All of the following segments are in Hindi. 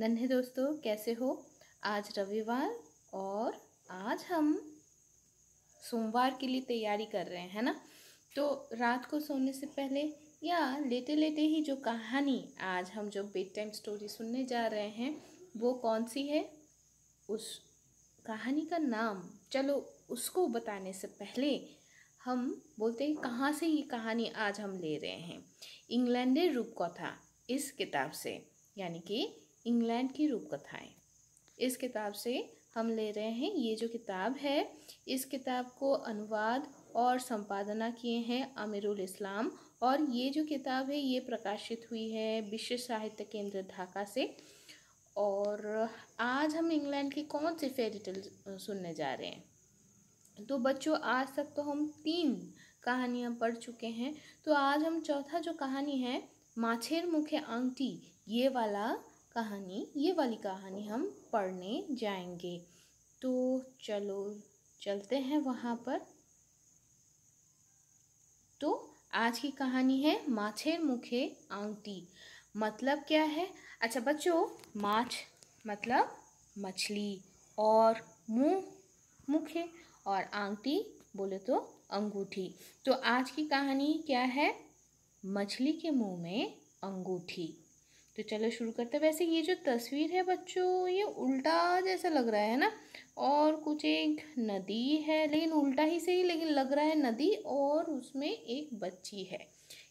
नन्हे दोस्तों कैसे हो आज रविवार और आज हम सोमवार के लिए तैयारी कर रहे हैं ना तो रात को सोने से पहले या लेटे लेटे ही जो कहानी आज हम जो बेड टाइम स्टोरी सुनने जा रहे हैं वो कौन सी है उस कहानी का नाम चलो उसको बताने से पहले हम बोलते हैं कहाँ से ये कहानी आज हम ले रहे हैं इंग्लैंड रूप रूपकथा इस किताब से यानी कि इंग्लैंड की रूपकथाएँ इस किताब से हम ले रहे हैं ये जो किताब है इस किताब को अनुवाद और संपादना किए हैं अमीरुल इस्लाम और ये जो किताब है ये प्रकाशित हुई है विश्व साहित्य केंद्र ढाका से और आज हम इंग्लैंड की कौन सी फेरी टेल सुनने जा रहे हैं तो बच्चों आज तक तो हम तीन कहानियाँ पढ़ चुके हैं तो आज हम चौथा जो कहानी है माछेर मुखे आंटी ये वाला कहानी ये वाली कहानी हम पढ़ने जाएंगे तो चलो चलते हैं वहाँ पर तो आज की कहानी है माछेर मुखे आंगटी मतलब क्या है अच्छा बच्चों माछ मतलब मछली और मुँह मुखे और आंगटी बोले तो अंगूठी तो आज की कहानी क्या है मछली के मुंह में अंगूठी तो चलो शुरू करते हैं वैसे ये जो तस्वीर है बच्चों ये उल्टा जैसा लग रहा है ना और कुछ एक नदी है लेकिन उल्टा ही सही लेकिन लग रहा है नदी और उसमें एक बच्ची है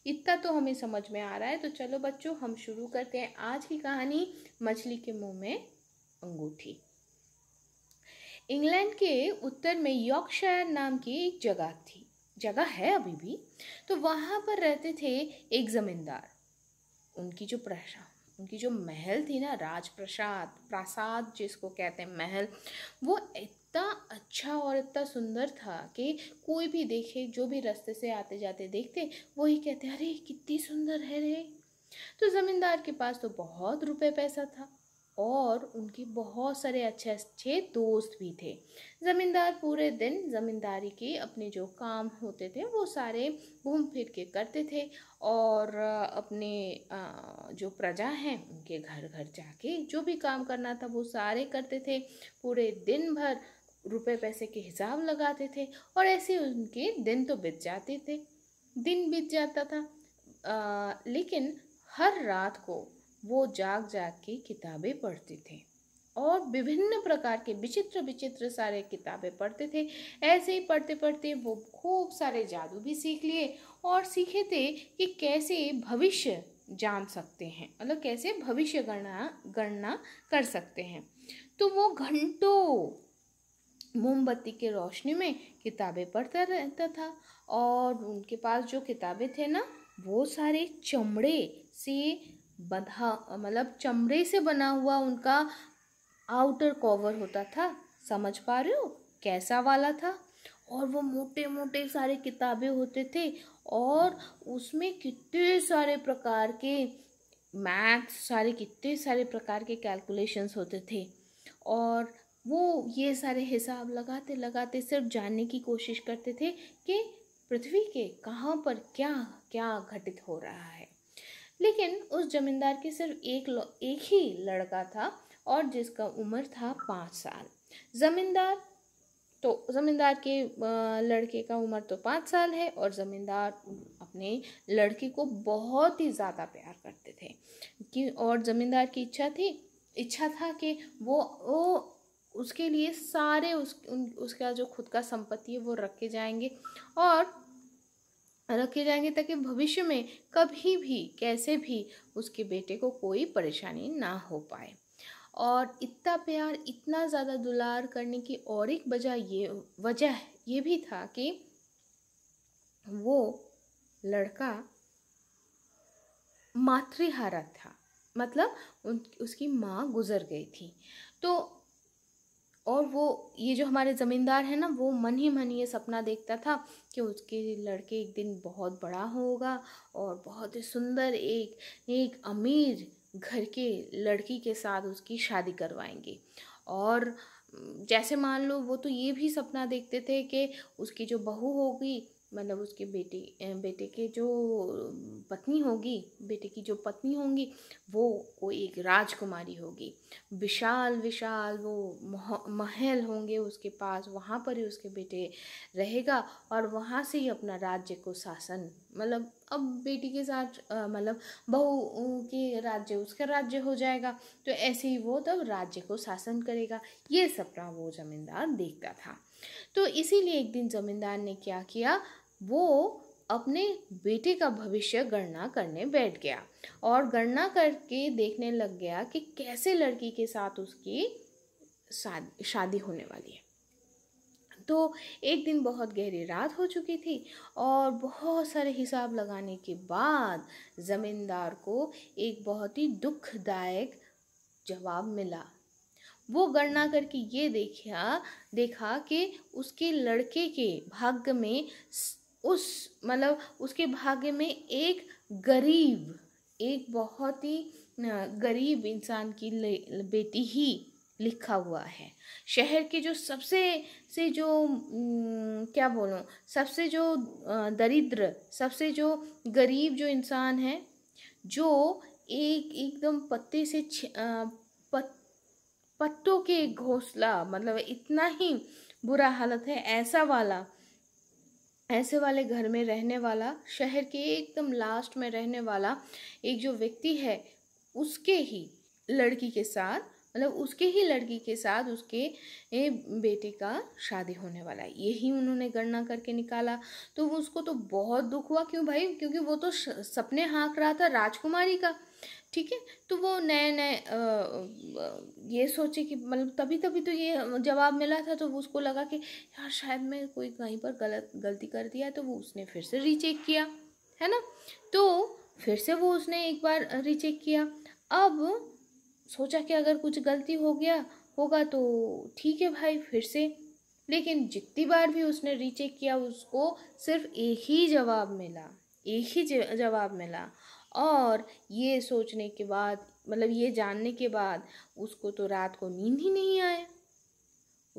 इतना तो हमें समझ में आ रहा है तो चलो बच्चों हम शुरू करते हैं आज की कहानी मछली के मुंह में अंगूठी इंग्लैंड के उत्तर में यॉर्कशायर नाम की एक जगह थी जगह है अभी भी तो वहाँ पर रहते थे एक ज़मींदार उनकी जो उनकी जो महल थी ना राजप्रसाद प्रासाद जिसको कहते हैं महल वो इतना अच्छा और इतना सुंदर था कि कोई भी देखे जो भी रास्ते से आते जाते देखते वही कहते अरे कितनी सुंदर है रे तो ज़मींदार के पास तो बहुत रुपए पैसा था और उनके बहुत सारे अच्छे अच्छे दोस्त भी थे ज़मींदार पूरे दिन ज़मींदारी के अपने जो काम होते थे वो सारे घूम फिर के करते थे और अपने जो प्रजा हैं उनके घर घर जाके जो भी काम करना था वो सारे करते थे पूरे दिन भर रुपए पैसे के हिसाब लगाते थे और ऐसे उनके दिन तो बीत जाते थे दिन बीत जाता था आ, लेकिन हर रात को वो जाग जाग के किताबें पढ़ते थे और विभिन्न प्रकार के विचित्र विचित्र सारे किताबें पढ़ते थे ऐसे ही पढ़ते पढ़ते वो खूब सारे जादू भी सीख लिए और सीखे थे कि कैसे भविष्य जान सकते हैं मतलब कैसे भविष्य गणना गणना कर सकते हैं तो वो घंटों मोमबत्ती के रोशनी में किताबें पढ़ता रहता था और उनके पास जो किताबें थे ना वो सारे चमड़े से बधा मतलब चमड़े से बना हुआ उनका आउटर कवर होता था समझ पा रहे हो कैसा वाला था और वो मोटे मोटे सारे किताबें होते थे और उसमें कितने सारे प्रकार के मैथ्स सारे कितने सारे प्रकार के कैलकुलेशंस होते थे और वो ये सारे हिसाब लगाते लगाते सिर्फ जानने की कोशिश करते थे कि पृथ्वी के कहाँ पर क्या क्या घटित हो रहा है लेकिन उस जमींदार के सिर्फ एक एक ही लड़का था और जिसका उम्र था पाँच साल जमींदार तो ज़मींदार के लड़के का उम्र तो पाँच साल है और ज़मींदार अपने लड़के को बहुत ही ज़्यादा प्यार करते थे कि और ज़मींदार की इच्छा थी इच्छा था कि वो वो उसके लिए सारे उस उसका जो खुद का संपत्ति है वो रखे जाएंगे और रखे जाएंगे ताकि भविष्य में कभी भी कैसे भी उसके बेटे को कोई परेशानी ना हो पाए और इतना प्यार इतना ज़्यादा दुलार करने की और एक वजह ये वजह ये भी था कि वो लड़का मातृहारा था मतलब उन उसकी माँ गुजर गई थी तो और वो ये जो हमारे ज़मींदार हैं ना वो मन ही मन ये सपना देखता था कि उसके लड़के एक दिन बहुत बड़ा होगा और बहुत ही सुंदर एक एक अमीर घर के लड़की के साथ उसकी शादी करवाएंगे और जैसे मान लो वो तो ये भी सपना देखते थे कि उसकी जो बहू होगी मतलब उसके बेटे बेटे के जो पत्नी होगी बेटे की जो पत्नी होंगी वो वो एक राजकुमारी होगी विशाल विशाल वो महल होंगे उसके पास वहाँ पर ही उसके बेटे रहेगा और वहाँ से ही अपना राज्य को शासन मतलब अब बेटी के साथ मतलब बहू के राज्य उसका राज्य हो जाएगा तो ऐसे ही वो तब राज्य को शासन करेगा ये सपना वो जमींदार देखता था तो इसीलिए एक दिन जमींदार ने क्या किया वो अपने बेटे का भविष्य गणना करने बैठ गया और गणना करके देखने लग गया कि कैसे लड़की के साथ उसकी शादी होने वाली है तो एक दिन बहुत गहरी रात हो चुकी थी और बहुत सारे हिसाब लगाने के बाद ज़मींदार को एक बहुत ही दुखदायक जवाब मिला वो गणना करके ये देखा देखा कि उसके लड़के के भाग्य में उस मतलब उसके भाग्य में एक गरीब एक बहुत ही गरीब इंसान की बेटी ही लिखा हुआ है शहर के जो सबसे से जो क्या बोलूँ सबसे जो दरिद्र सबसे जो गरीब जो इंसान है जो एक एकदम पत्ते से पत्तों के घोंसला मतलब इतना ही बुरा हालत है ऐसा वाला ऐसे वाले घर में रहने वाला शहर के एकदम लास्ट में रहने वाला एक जो व्यक्ति है उसके ही लड़की के साथ मतलब उसके ही लड़की के साथ उसके बेटे का शादी होने वाला है यही उन्होंने गणना करके निकाला तो वो उसको तो बहुत दुख हुआ क्यों भाई क्योंकि वो तो सपने हाँक रहा था राजकुमारी का ठीक है तो वो नए नए ये सोचे कि मतलब तभी तभी तो ये जवाब मिला था तो वो उसको लगा कि यार शायद मैं कोई कहीं पर गलत गलती कर दिया तो वो उसने फिर से रीचेक किया है ना तो फिर से वो उसने एक बार रीचेक किया अब सोचा कि अगर कुछ गलती हो गया होगा तो ठीक है भाई फिर से लेकिन जितनी बार भी उसने रीचेक किया उसको सिर्फ एक ही जवाब मिला एक ही जवाब मिला और ये सोचने के बाद मतलब ये जानने के बाद उसको तो रात को नींद ही नहीं आए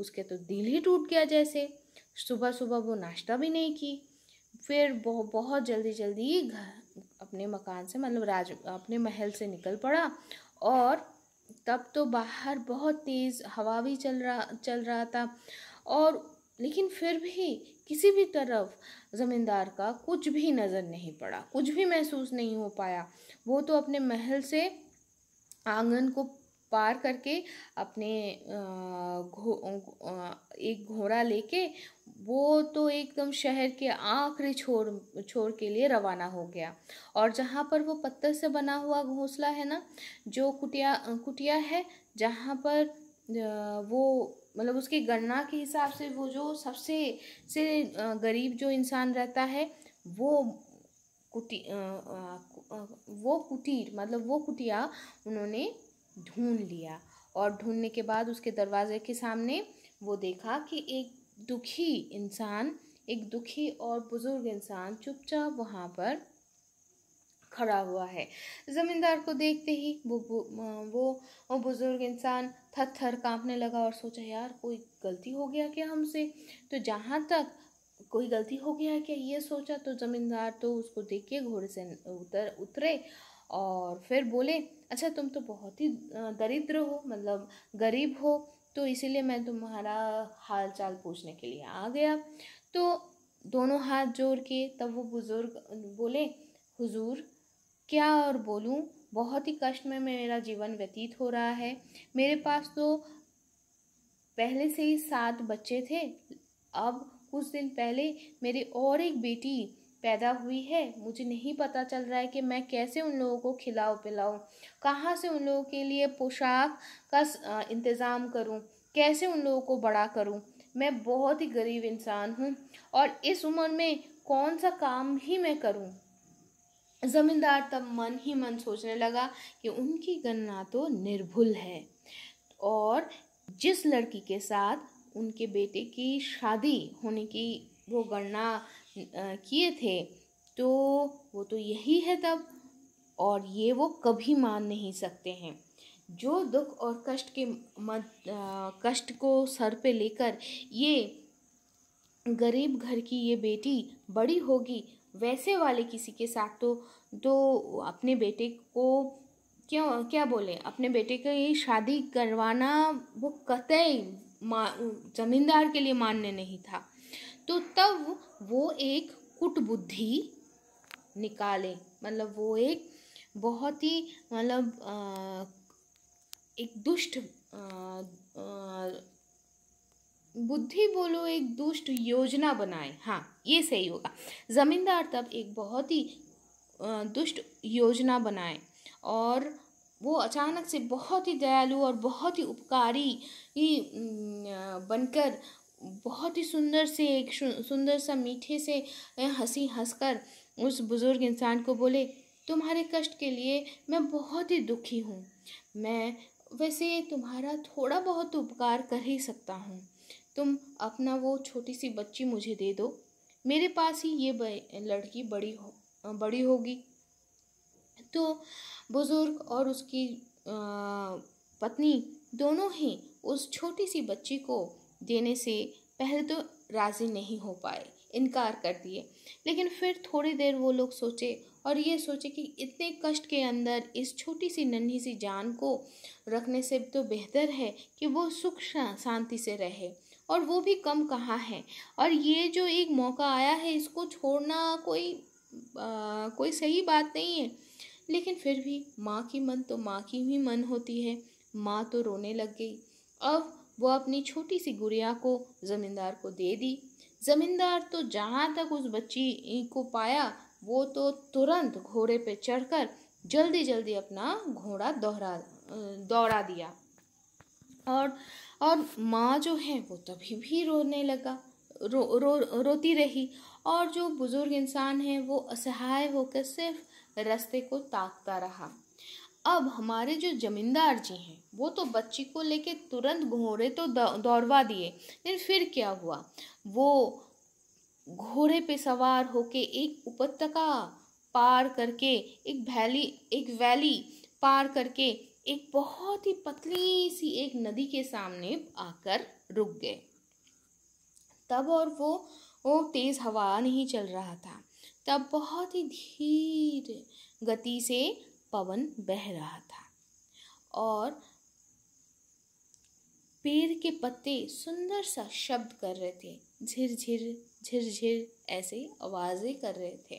उसके तो दिल ही टूट गया जैसे सुबह सुबह वो नाश्ता भी नहीं की फिर बहुत बहुत जल्दी जल्दी घर अपने मकान से मतलब राज अपने महल से निकल पड़ा और तब तो बाहर बहुत तेज़ हवा भी चल रहा चल रहा था और लेकिन फिर भी किसी भी तरफ ज़मींदार का कुछ भी नज़र नहीं पड़ा कुछ भी महसूस नहीं हो पाया वो तो अपने महल से आंगन को पार करके अपने घो एक घोड़ा लेके वो तो एकदम शहर के आखिरी छोर छोर के लिए रवाना हो गया और जहाँ पर वो पत्थर से बना हुआ घोंसला है ना जो कुटिया कुटिया है जहाँ पर वो मतलब उसकी गणना के हिसाब से वो जो सबसे से गरीब जो इंसान रहता है वो कुटी वो कुटीर मतलब वो कुटिया उन्होंने ढूंढ लिया और ढूंढने के बाद उसके दरवाजे के सामने वो देखा कि एक दुखी इंसान एक दुखी और बुज़ुर्ग इंसान चुपचाप वहाँ पर खड़ा हुआ है ज़मींदार को देखते ही वो वो वो बुज़ुर्ग इंसान थर थर काँपने लगा और सोचा यार कोई गलती हो गया क्या हमसे तो जहाँ तक कोई गलती हो गया क्या ये सोचा तो ज़मींदार तो उसको देख के घोड़े से उतर उतरे और फिर बोले अच्छा तुम तो बहुत ही दरिद्र हो मतलब गरीब हो तो इसीलिए मैं तुम्हारा हाल चाल पूछने के लिए आ गया तो दोनों हाथ जोड़ के तब वो बुज़ुर्ग बोले हुजूर क्या और बोलूँ बहुत ही कष्ट में मेरा जीवन व्यतीत हो रहा है मेरे पास तो पहले से ही सात बच्चे थे अब कुछ दिन पहले मेरी और एक बेटी पैदा हुई है मुझे नहीं पता चल रहा है कि मैं कैसे उन लोगों को खिलाऊँ पिलाऊँ कहाँ से उन लोगों के लिए पोशाक का इंतज़ाम करूँ कैसे उन लोगों को बड़ा करूँ मैं बहुत ही गरीब इंसान हूँ और इस उम्र में कौन सा काम ही मैं करूँ ज़मींदार तब मन ही मन सोचने लगा कि उनकी गणना तो निर्भुल है और जिस लड़की के साथ उनके बेटे की शादी होने की वो गणना किए थे तो वो तो यही है तब और ये वो कभी मान नहीं सकते हैं जो दुख और कष्ट के मत कष्ट को सर पे लेकर ये गरीब घर की ये बेटी बड़ी होगी वैसे वाले किसी के साथ तो तो अपने बेटे को क्यों क्या बोले अपने बेटे का ये शादी करवाना वो कतई जमींदार के लिए मान्य नहीं था तो तब वो एक कुटबुद्धि निकाले मतलब वो एक बहुत ही मतलब एक दुष्ट बुद्धि बोलो एक दुष्ट योजना बनाए हाँ ये सही होगा ज़मींदार तब एक बहुत ही दुष्ट योजना बनाए और वो अचानक से बहुत ही दयालु और बहुत ही उपकारी ही बनकर बहुत ही सुंदर से एक सुंदर सा मीठे से हंसी हंसकर उस बुज़ुर्ग इंसान को बोले तुम्हारे कष्ट के लिए मैं बहुत ही दुखी हूँ मैं वैसे तुम्हारा थोड़ा बहुत उपकार कर ही सकता हूँ तुम अपना वो छोटी सी बच्ची मुझे दे दो मेरे पास ही ये लड़की बड़ी हो बड़ी होगी तो बुज़ुर्ग और उसकी पत्नी दोनों ही उस छोटी सी बच्ची को देने से पहले तो राज़ी नहीं हो पाए इनकार कर दिए लेकिन फिर थोड़ी देर वो लोग सोचे और ये सोचे कि इतने कष्ट के अंदर इस छोटी सी नन्ही सी जान को रखने से तो बेहतर है कि वो सुख शांति से रहे और वो भी कम कहाँ है और ये जो एक मौका आया है इसको छोड़ना कोई आ, कोई सही बात नहीं है लेकिन फिर भी माँ की मन तो माँ की ही मन होती है माँ तो रोने लग गई अब वह अपनी छोटी सी गुड़िया को जमींदार को दे दी जमींदार तो जहाँ तक उस बच्ची को पाया वो तो तुरंत घोड़े पे चढ़कर जल्दी जल्दी अपना घोड़ा दोहरा दौड़ा दिया और और माँ जो है वो तभी भी रोने लगा रो, रो रोती रही और जो बुज़ुर्ग इंसान हैं वो असहाय होकर सिर्फ रास्ते को ताकता रहा अब हमारे जो जमींदार जी हैं वो तो बच्ची को लेके तुरंत घोड़े तो दौड़वा दिए लेकिन फिर क्या हुआ वो घोड़े पे सवार होके एक उपत्यका पार करके एक वैली एक वैली पार करके एक बहुत ही पतली सी एक नदी के सामने आकर रुक गए तब और वो वो तेज़ हवा नहीं चल रहा था तब बहुत ही धीर गति से पवन बह रहा था और पेड़ के पत्ते सुंदर सा शब्द कर रहे थे झिरझिर झिरझिर ऐसे आवाज़ें कर रहे थे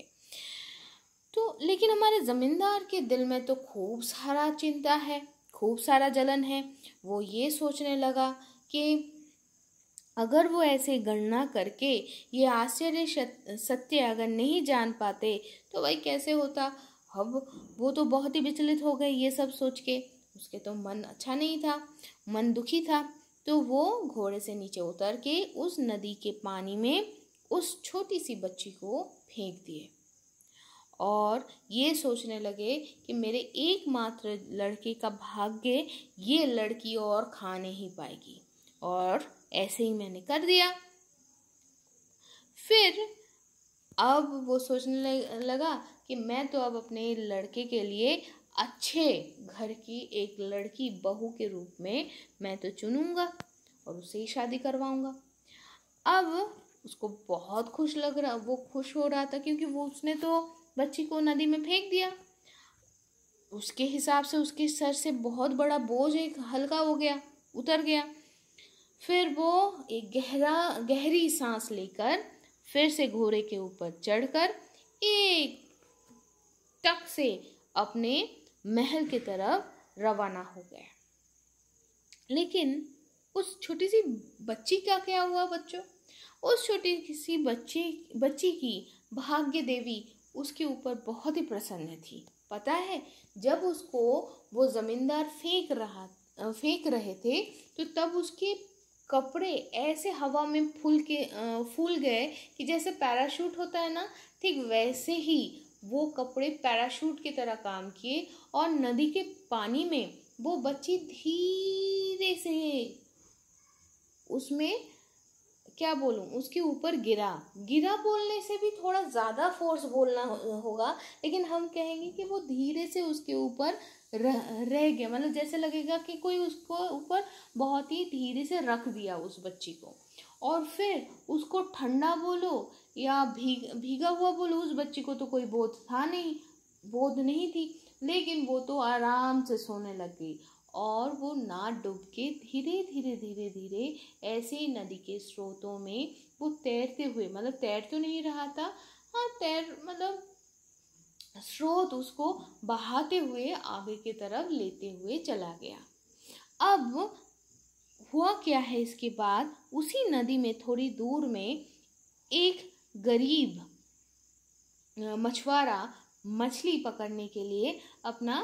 तो लेकिन हमारे ज़मींदार के दिल में तो खूब सारा चिंता है खूब सारा जलन है वो ये सोचने लगा कि अगर वो ऐसे गणना करके ये आश्चर्य सत्य अगर नहीं जान पाते तो भाई कैसे होता अब वो तो बहुत ही विचलित हो गए ये सब सोच के उसके तो मन अच्छा नहीं था मन दुखी था तो वो घोड़े से नीचे उतर के उस नदी के पानी में उस छोटी सी बच्ची को फेंक दिए और ये सोचने लगे कि मेरे एकमात्र लड़के का भाग्य ये लड़की और खा नहीं पाएगी और ऐसे ही मैंने कर दिया फिर अब वो सोचने लगा कि मैं तो अब अपने लड़के के लिए अच्छे घर की एक लड़की बहू के रूप में मैं तो चुनूँगा और उसे ही शादी करवाऊँगा अब उसको बहुत खुश लग रहा वो खुश हो रहा था क्योंकि वो उसने तो बच्ची को नदी में फेंक दिया उसके हिसाब से उसके सर से बहुत बड़ा बोझ एक हल्का हो गया उतर गया फिर वो एक गहरा गहरी सांस लेकर फिर से घोड़े के ऊपर चढ़कर एक टक से अपने महल की तरफ रवाना हो गए लेकिन उस छोटी सी बच्ची का क्या हुआ बच्चों उस छोटी सी बच्ची बच्ची की भाग्य देवी उसके ऊपर बहुत ही प्रसन्न थी पता है जब उसको वो ज़मींदार फेंक रहा फेंक रहे थे तो तब उसके कपड़े ऐसे हवा में फूल के फूल गए कि जैसे पैराशूट होता है ना ठीक वैसे ही वो कपड़े पैराशूट की तरह काम किए और नदी के पानी में वो बच्ची धीरे से उसमें क्या बोलूँ उसके ऊपर गिरा गिरा बोलने से भी थोड़ा ज़्यादा फोर्स बोलना हो, होगा लेकिन हम कहेंगे कि वो धीरे से उसके ऊपर रह रह गया मतलब जैसे लगेगा कि कोई उसको ऊपर बहुत ही धीरे से रख दिया उस बच्ची को और फिर उसको ठंडा बोलो या भीग भीगा हुआ बोलो उस बच्ची को तो कोई बोध था नहीं बोध नहीं थी लेकिन वो तो आराम से सोने लग गई और वो ना डूब के धीरे धीरे धीरे धीरे ऐसे नदी के स्रोतों में वो तैरते हुए मतलब तैर तो नहीं रहा था हाँ तैर मतलब स्रोत उसको बहाते हुए आगे की तरफ लेते हुए चला गया अब हुआ क्या है इसके बाद उसी नदी में थोड़ी दूर में एक गरीब मछुआरा मछली पकड़ने के लिए अपना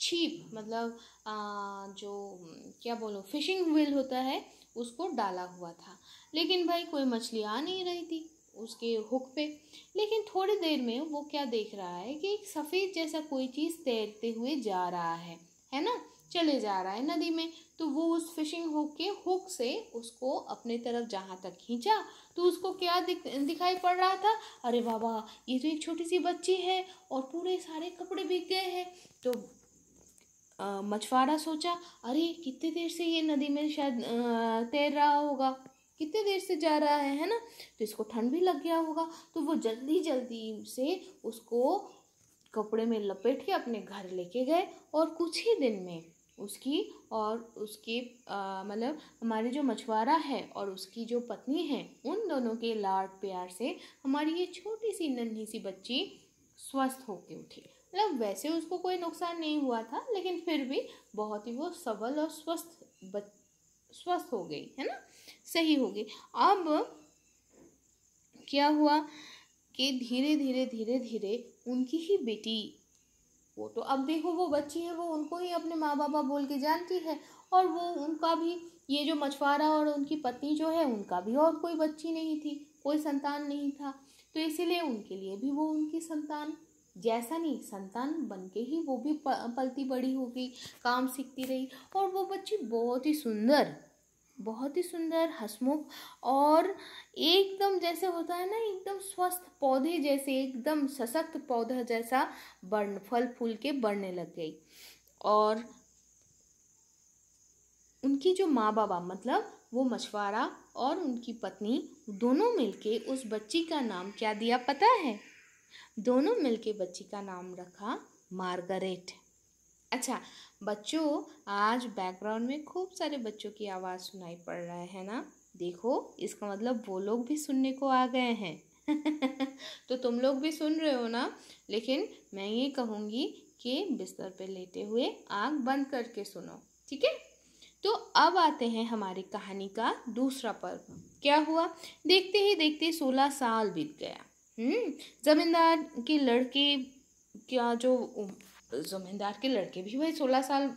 छीप मतलब आ, जो क्या बोलो फिशिंग व्हील होता है उसको डाला हुआ था लेकिन भाई कोई मछली आ नहीं रही थी उसके हुक पे लेकिन थोड़ी देर में वो क्या देख रहा है कि एक सफ़ेद जैसा कोई चीज़ तैरते हुए जा रहा है है ना चले जा रहा है नदी में तो वो उस फिशिंग हुक के हुक से उसको अपने तरफ जहाँ तक खींचा तो उसको क्या दिख, दिखाई पड़ रहा था अरे बाबा ये तो एक छोटी सी बच्ची है और पूरे सारे कपड़े बिक गए हैं तो मछुआरा सोचा अरे कितनी देर से ये नदी में शायद तैर रहा होगा कितने देर से जा रहा है है ना तो इसको ठंड भी लग गया होगा तो वो जल्दी जल्दी से उसको कपड़े में लपेट के अपने घर लेके गए और कुछ ही दिन में उसकी और उसके मतलब हमारे जो मछुआरा है और उसकी जो पत्नी है उन दोनों के लाड प्यार से हमारी ये छोटी सी नन्ही सी बच्ची स्वस्थ होके उठी मतलब वैसे उसको कोई नुकसान नहीं हुआ था लेकिन फिर भी बहुत ही वो सबल और स्वस्थ बच स्वस्थ हो गई है ना सही हो गई अब क्या हुआ कि धीरे धीरे धीरे धीरे उनकी ही बेटी वो तो अब देखो वो बच्ची है वो उनको ही अपने माँ बापा बोल के जानती है और वो उनका भी ये जो मछुआरा और उनकी पत्नी जो है उनका भी और कोई बच्ची नहीं थी कोई संतान नहीं था तो इसीलिए उनके लिए भी वो उनकी संतान जैसा नहीं संतान बन के ही वो भी पलती बड़ी हो गई काम सीखती रही और वो बच्ची बहुत ही सुंदर बहुत ही सुंदर हसमुख और एकदम जैसे होता है ना एकदम स्वस्थ पौधे जैसे एकदम सशक्त पौधा जैसा बढ़ फल फूल के बढ़ने लग गई और उनकी जो माँ बाबा मतलब वो मछुआरा और उनकी पत्नी दोनों मिलके उस बच्ची का नाम क्या दिया पता है दोनों मिलके बच्ची का नाम रखा मार्गरेट अच्छा बच्चों आज बैकग्राउंड में खूब सारे बच्चों की आवाज़ सुनाई पड़ रहा है ना देखो इसका मतलब वो लोग भी सुनने को आ गए हैं तो तुम लोग भी सुन रहे हो ना लेकिन मैं ये कहूँगी कि बिस्तर पे लेटे हुए आँख बंद करके सुनो ठीक है तो अब आते हैं हमारी कहानी का दूसरा पर्व क्या हुआ देखते ही देखते सोलह साल बीत गया हम्म जमींदार के लड़के क्या जो जमींदार के लड़के भी भाई सोलह साल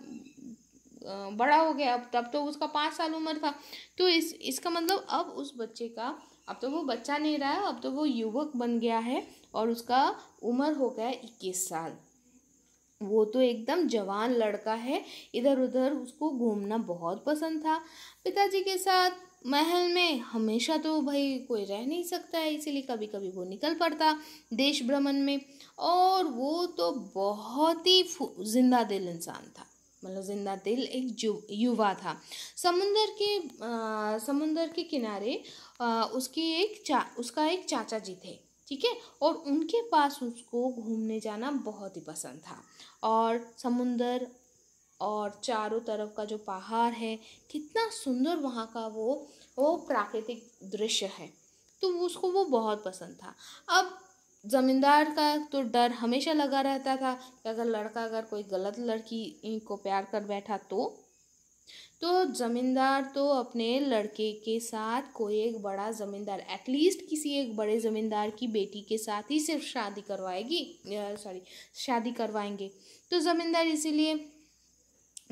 बड़ा हो गया अब तब तो उसका पाँच साल उम्र था तो इस इसका मतलब अब उस बच्चे का अब तो वो बच्चा नहीं रहा अब तो वो युवक बन गया है और उसका उम्र हो गया इक्कीस साल वो तो एकदम जवान लड़का है इधर उधर उसको घूमना बहुत पसंद था पिताजी के साथ महल में हमेशा तो भाई कोई रह नहीं सकता है इसीलिए कभी कभी वो निकल पड़ता देश भ्रमण में और वो तो बहुत ही जिंदा दिल इंसान था मतलब जिंदा दिल एक युवा था समुंदर के आ, समुंदर के किनारे आ, उसकी एक चा उसका एक चाचा जी थे ठीक है और उनके पास उसको घूमने जाना बहुत ही पसंद था और समुंदर और चारों तरफ का जो पहाड़ है कितना सुंदर वहाँ का वो वो प्राकृतिक दृश्य है तो उसको वो बहुत पसंद था अब ज़मींदार का तो डर हमेशा लगा रहता था कि अगर लड़का अगर कोई गलत लड़की को प्यार कर बैठा तो तो ज़मींदार तो अपने लड़के के साथ कोई एक बड़ा ज़मींदार एटलीस्ट किसी एक बड़े ज़मींदार की बेटी के साथ ही सिर्फ शादी करवाएगी सॉरी शादी करवाएंगे तो ज़मींदार इसीलिए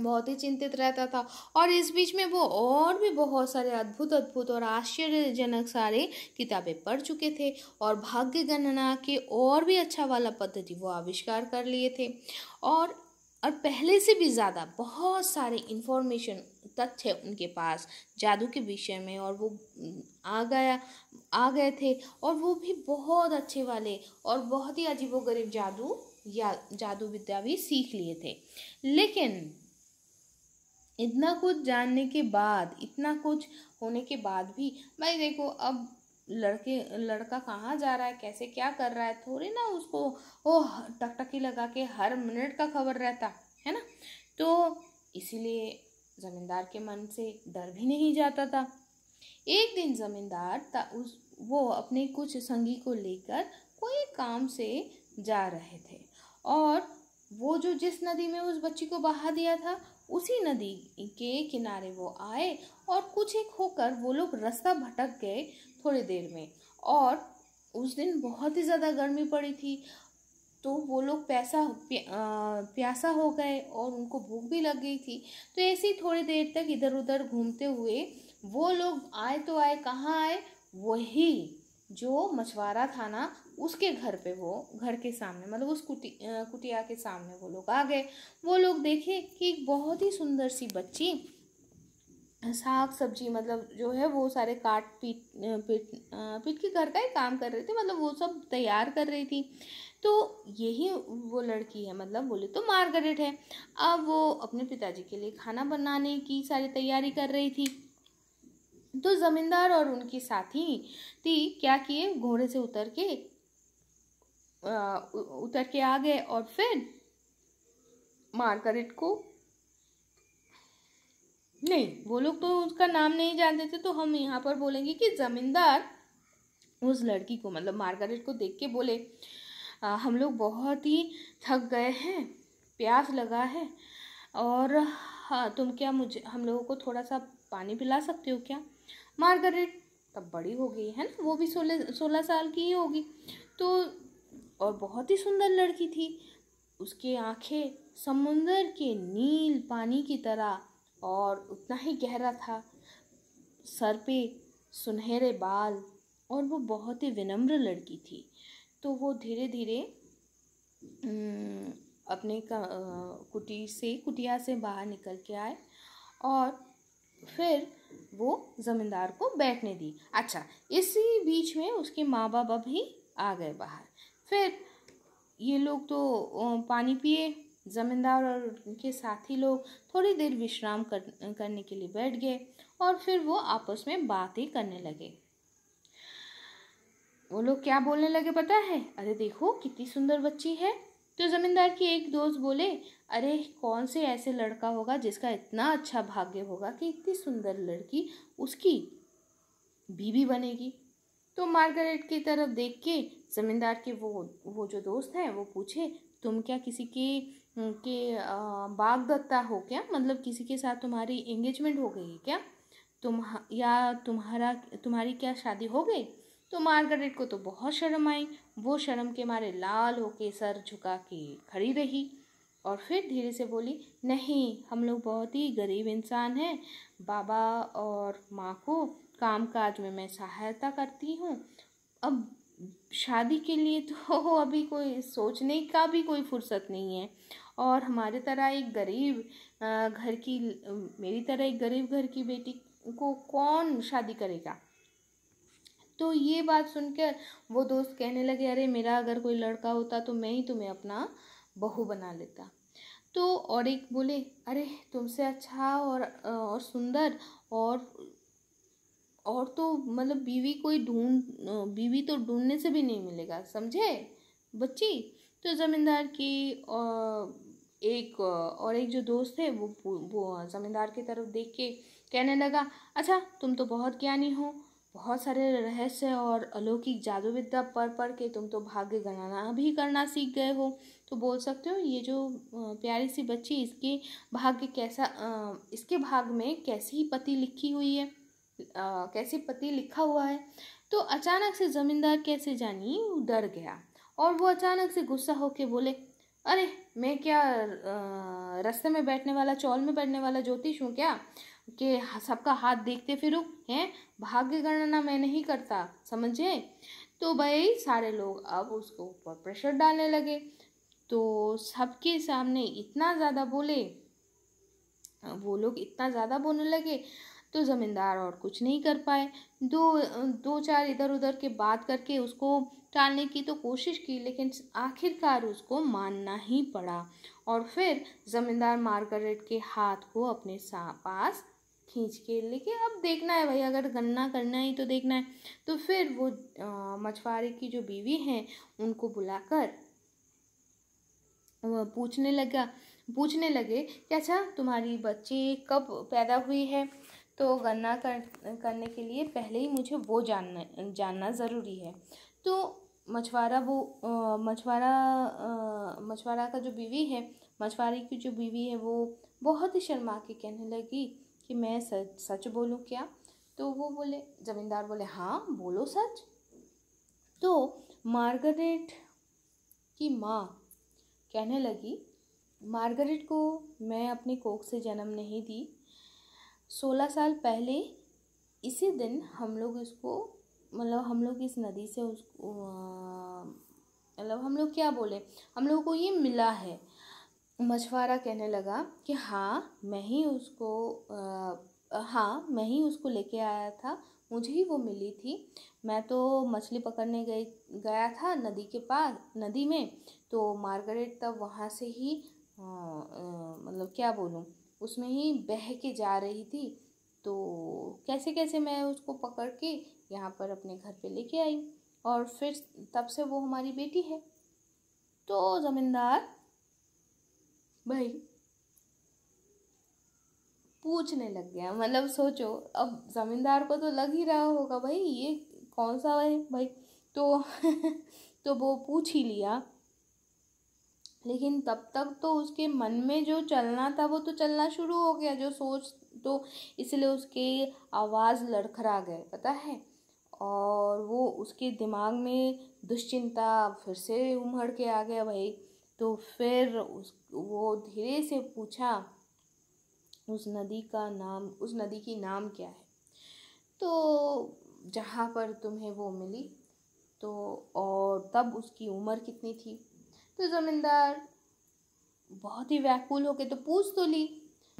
बहुत ही चिंतित रहता था और इस बीच में वो और भी बहुत सारे अद्भुत अद्भुत और आश्चर्यजनक सारे किताबें पढ़ चुके थे और भाग्य गणना के और भी अच्छा वाला पद्धति वो आविष्कार कर लिए थे और और पहले से भी ज़्यादा बहुत सारे इन्फॉर्मेशन तथ्य उनके पास जादू के विषय में और वो आ गया आ गए थे और वो भी बहुत अच्छे वाले और बहुत ही अजीबोगरीब जादू या जादू विद्या भी सीख लिए थे लेकिन इतना कुछ जानने के बाद इतना कुछ होने के बाद भी भाई देखो अब लड़के लड़का कहाँ जा रहा है कैसे क्या कर रहा है थोड़ी ना उसको वो टकटकी लगा के हर मिनट का खबर रहता है ना तो इसीलिए जमींदार के मन से डर भी नहीं जाता था एक दिन जमींदार उस वो अपने कुछ संगी को लेकर कोई काम से जा रहे थे और वो जो जिस नदी में उस बच्ची को बहा दिया था उसी नदी के किनारे वो आए और कुछ एक होकर वो लोग रास्ता भटक गए थोड़ी देर में और उस दिन बहुत ही ज़्यादा गर्मी पड़ी थी तो वो लोग पैसा प्यासा हो गए और उनको भूख भी लग गई थी तो ऐसे ही थोड़ी देर तक इधर उधर घूमते हुए वो लोग आए तो आए कहाँ आए वही जो मछवारा थाना उसके घर पे वो घर के सामने मतलब उस कुटी कुटिया के सामने वो लोग आ गए वो लोग देखे कि एक बहुत ही सुंदर सी बच्ची साग सब्जी मतलब जो है वो सारे काट पीट पीट पीट के घर का ही काम कर रहे थे मतलब वो सब तैयार कर रही थी तो यही वो लड़की है मतलब बोले तो मार्गरेट है अब वो अपने पिताजी के लिए खाना बनाने की सारी तैयारी कर रही थी तो ज़मींदार और उनकी साथी थी क्या किए घोड़े से उतर के उतर के आ गए और फिर मार्गरेट को नहीं वो लोग तो उसका नाम नहीं जानते थे तो हम यहाँ पर बोलेंगे कि ज़मींदार उस लड़की को मतलब मार्गरेट को देख के बोले आ, हम लोग बहुत ही थक गए हैं प्यास लगा है और हाँ तुम क्या मुझे हम लोगों को थोड़ा सा पानी पिला सकते हो क्या मार्गरेट तब बड़ी हो गई है ना वो भी सोलह सोलह साल की ही होगी तो और बहुत ही सुंदर लड़की थी उसके आंखें समुंदर के नील पानी की तरह और उतना ही गहरा था सर पे सुनहरे बाल और वो बहुत ही विनम्र लड़की थी तो वो धीरे धीरे अपने का कुटी से कुटिया से बाहर निकल के आए और फिर वो ज़मींदार को बैठने दी अच्छा इसी बीच में उसके माँ बाप भी आ गए बाहर फिर ये लोग तो पानी पिए ज़मींदार और उनके साथी लोग थोड़ी देर विश्राम कर, करने के लिए बैठ गए और फिर वो आपस में बातें करने लगे वो लोग क्या बोलने लगे पता है अरे देखो कितनी सुंदर बच्ची है तो ज़मींदार की एक दोस्त बोले अरे कौन से ऐसे लड़का होगा जिसका इतना अच्छा भाग्य होगा कि इतनी सुंदर लड़की उसकी बीवी बनेगी तो मार्गरेट की तरफ देख के ज़मींदार के वो वो जो दोस्त हैं वो पूछे तुम क्या किसी के के बागदत्ता हो क्या मतलब किसी के साथ तुम्हारी एंगेजमेंट हो गई क्या तुम या तुम्हारा तुम्हारी क्या शादी हो गई तो मार्गरेट को तो बहुत शर्म आई वो शर्म के मारे लाल होके सर झुका के खड़ी रही और फिर धीरे से बोली नहीं हम लोग बहुत ही गरीब इंसान हैं बाबा और माँ को काम काज में मैं सहायता करती हूँ अब शादी के लिए तो अभी कोई सोचने का भी कोई फुर्सत नहीं है और हमारे तरह एक गरीब घर की मेरी तरह एक गरीब घर की बेटी को कौन शादी करेगा तो ये बात सुनकर वो दोस्त कहने लगे अरे मेरा अगर कोई लड़का होता तो मैं ही तुम्हें अपना बहू बना लेता तो और एक बोले अरे तुमसे अच्छा और और सुंदर और और तो मतलब बीवी कोई ढूंढ बीवी तो ढूंढने से भी नहीं मिलेगा समझे बच्ची तो ज़मींदार की एक और एक जो दोस्त है वो वो ज़मींदार की तरफ देख के कहने लगा अच्छा तुम तो बहुत ज्ञानी हो बहुत सारे रहस्य और अलौकिक जादू विद्या पढ़ पढ़ के तुम तो भाग्य गणना भी करना सीख गए हो तो बोल सकते हो ये जो प्यारी सी बच्ची इसके भाग्य कैसा इसके भाग में कैसी पति लिखी हुई है कैसे पति लिखा हुआ है तो अचानक से जमींदार कैसे जानी डर गया और वो अचानक से गुस्सा होके बोले अरे मैं क्या रास्ते में बैठने वाला चौल में बैठने वाला ज्योतिष हूँ क्या कि सबका हाथ देखते फिरूँ हैं भाग्य गणना मैं नहीं करता समझे तो भाई सारे लोग अब उसके ऊपर प्रेशर डालने लगे तो सबके सामने इतना ज़्यादा बोले वो लोग इतना ज़्यादा बोलने लगे तो ज़मींदार और कुछ नहीं कर पाए दो दो चार इधर उधर के बात करके उसको टालने की तो कोशिश की लेकिन आखिरकार उसको मानना ही पड़ा और फिर ज़मींदार मार्गरेट के हाथ को अपने पास खींच के लेके अब देखना है भाई अगर गन्ना करना ही तो देखना है तो फिर वो मछुआरे की जो बीवी है उनको बुलाकर वह पूछने लगा पूछने लगे कि अच्छा तुम्हारी बच्ची कब पैदा हुई है तो गणना कर करने के लिए पहले ही मुझे वो जानना जानना ज़रूरी है तो मछुआरा वो मछुआरा मछुआरा का जो बीवी है मछुआरे की जो बीवी है वो बहुत ही शर्मा के कहने लगी कि मैं सच सच बोलूँ क्या तो वो बोले ज़मींदार बोले हाँ बोलो सच तो मार्गरेट की माँ कहने लगी मार्गरेट को मैं अपने कोख से जन्म नहीं दी सोलह साल पहले इसी दिन हम लोग इसको मतलब हम लोग इस नदी से उसको मतलब हम लोग क्या बोले हम लोगों को ये मिला है मछुआरा कहने लगा कि हाँ मैं ही उसको आ, हाँ मैं ही उसको लेके आया था मुझे ही वो मिली थी मैं तो मछली पकड़ने गई गया था नदी के पास नदी में तो मार्गरेट तब वहाँ से ही मतलब क्या बोलूँ उसमें ही बह के जा रही थी तो कैसे कैसे मैं उसको पकड़ के यहाँ पर अपने घर पे लेके आई और फिर तब से वो हमारी बेटी है तो ज़मींदार भाई पूछने लग गया मतलब सोचो अब ज़मींदार को तो लग ही रहा होगा भाई ये कौन सा है भाई तो तो वो पूछ ही लिया लेकिन तब तक तो उसके मन में जो चलना था वो तो चलना शुरू हो गया जो सोच तो इसलिए उसके आवाज़ लड़खड़ा गए पता है और वो उसके दिमाग में दुश्चिंता फिर से उमड़ के आ गया भाई तो फिर उस वो धीरे से पूछा उस नदी का नाम उस नदी की नाम क्या है तो जहाँ पर तुम्हें वो मिली तो और तब उसकी उम्र कितनी थी तो ज़मींदार बहुत ही व्याकुल होके तो पूछ तो ली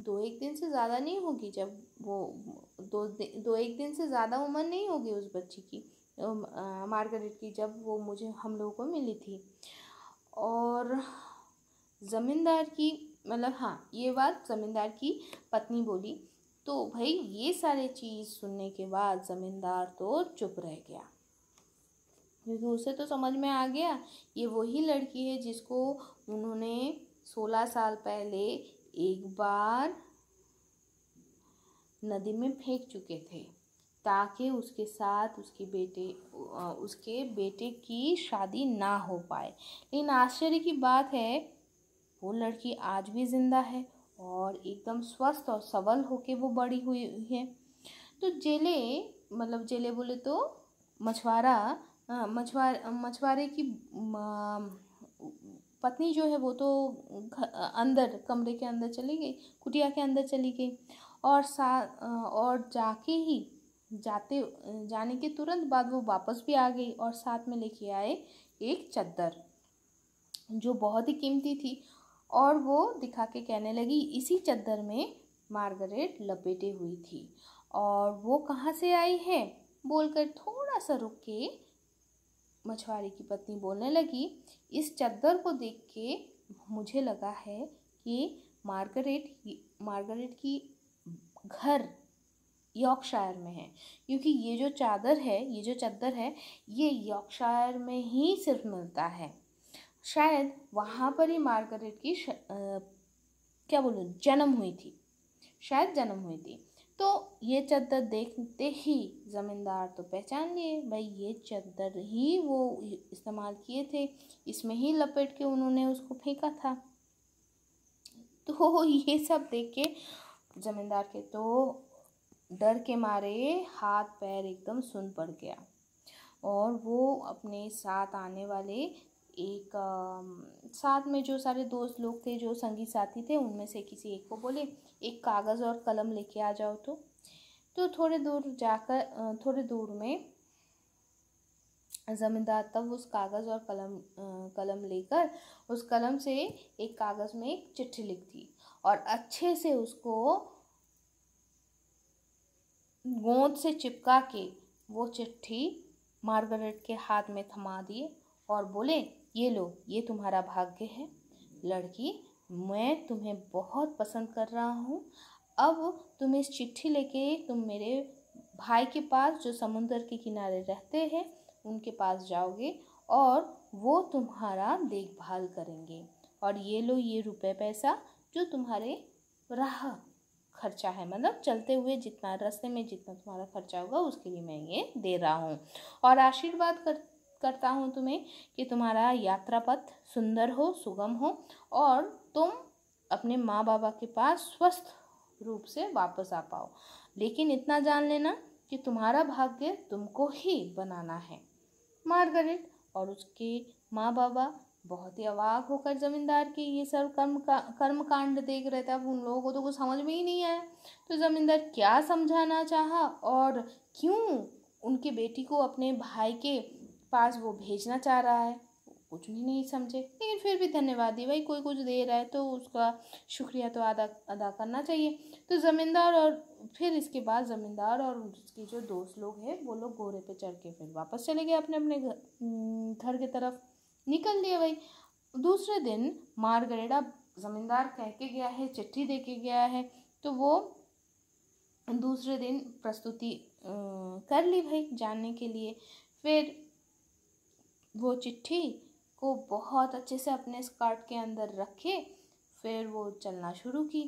दो एक दिन से ज़्यादा नहीं होगी जब वो दो दो एक दिन से ज़्यादा उम्र नहीं होगी उस बच्ची की मार्गरेट की जब वो मुझे हम लोगों को मिली थी और ज़मींदार की मतलब हाँ ये बात ज़मींदार की पत्नी बोली तो भाई ये सारे चीज़ सुनने के बाद ज़मींदार तो चुप रह गया क्योंकि उसे तो समझ में आ गया ये वही लड़की है जिसको उन्होंने सोलह साल पहले एक बार नदी में फेंक चुके थे ताकि उसके साथ उसके बेटे उसके बेटे की शादी ना हो पाए लेकिन आश्चर्य की बात है वो लड़की आज भी ज़िंदा है और एकदम स्वस्थ और सबल होके वो बड़ी हुई है तो जेले मतलब जेले बोले तो मछुआरा हाँ, मछुआ मछुआरे की पत्नी जो है वो तो अंदर कमरे के अंदर चली गई कुटिया के अंदर चली गई और सा और जाके ही जाते जाने के तुरंत बाद वो वापस भी आ गई और साथ में लेके आए एक चद्दर जो बहुत ही कीमती थी और वो दिखा के कहने लगी इसी चद्दर में मार्गरेट लपेटे हुई थी और वो कहाँ से आई है बोलकर थोड़ा सा रुक के मछुआरे की पत्नी बोलने लगी इस चद्दर को देख के मुझे लगा है कि मार्गरेट मार्गरेट की घर यॉर्कशायर में है क्योंकि ये जो चादर है ये जो चद्दर है ये यॉर्कशायर में ही सिर्फ मिलता है शायद वहाँ पर ही मार्गरेट की श, आ, क्या बोलूँ जन्म हुई थी शायद जन्म हुई थी तो ये चद्दर देखते ही ज़मींदार तो पहचान लिए भाई ये चद्दर ही वो इस्तेमाल किए थे इसमें ही लपेट के उन्होंने उसको फेंका था तो ये सब देख के ज़मींदार के तो डर के मारे हाथ पैर एकदम सुन पड़ गया और वो अपने साथ आने वाले एक आ, साथ में जो सारे दोस्त लोग थे जो संगी साथी थे उनमें से किसी एक को बोले एक कागज़ और कलम लेके आ जाओ तो तो थोड़ी दूर जाकर थोड़े दूर में ज़मींदार तब उस कागज़ और कलम कलम लेकर उस कलम से एक कागज़ में एक चिट्ठी लिख दी और अच्छे से उसको गोंद से चिपका के वो चिट्ठी मार्गरेट के हाथ में थमा दिए और बोले ये लो ये तुम्हारा भाग्य है लड़की मैं तुम्हें बहुत पसंद कर रहा हूँ अब तुम इस चिट्ठी लेके तुम मेरे भाई के पास जो समुंदर के किनारे रहते हैं उनके पास जाओगे और वो तुम्हारा देखभाल करेंगे और ये लो ये रुपए पैसा जो तुम्हारे राह खर्चा है मतलब चलते हुए जितना रास्ते में जितना तुम्हारा खर्चा होगा उसके लिए मैं ये दे रहा हूँ और आशीर्वाद कर करता हूँ तुम्हें कि तुम्हारा यात्रा पथ सुंदर हो सुगम हो और तुम अपने माँ बाबा के पास स्वस्थ रूप से वापस आ पाओ लेकिन इतना जान लेना कि तुम्हारा भाग्य तुमको ही बनाना है मार्गरेट और उसके माँ बाबा बहुत ही अवाक होकर जमींदार के ये सब कर्म का कर्म कांड देख रहे थे अब उन लोगों को तो कुछ समझ में ही नहीं आया तो जमींदार क्या समझाना चाहा और क्यों उनके बेटी को अपने भाई के पास वो भेजना चाह रहा है कुछ भी नहीं समझे लेकिन फिर भी धन्यवाद दी भाई कोई कुछ दे रहा है तो उसका शुक्रिया तो अदा अदा करना चाहिए तो ज़मींदार और फिर इसके बाद ज़मींदार और उसके जो दोस्त लोग हैं वो लोग घोड़े पे चढ़ के फिर वापस चले गए अपने अपने घर की तरफ निकल लिए भाई दूसरे दिन मारगरेडा ज़मींदार कह के गया है चिट्ठी दे के गया है तो वो दूसरे दिन प्रस्तुति कर ली भाई जानने के लिए फिर वो चिट्ठी को बहुत अच्छे से अपने स्कर्ट के अंदर रखे फिर वो चलना शुरू की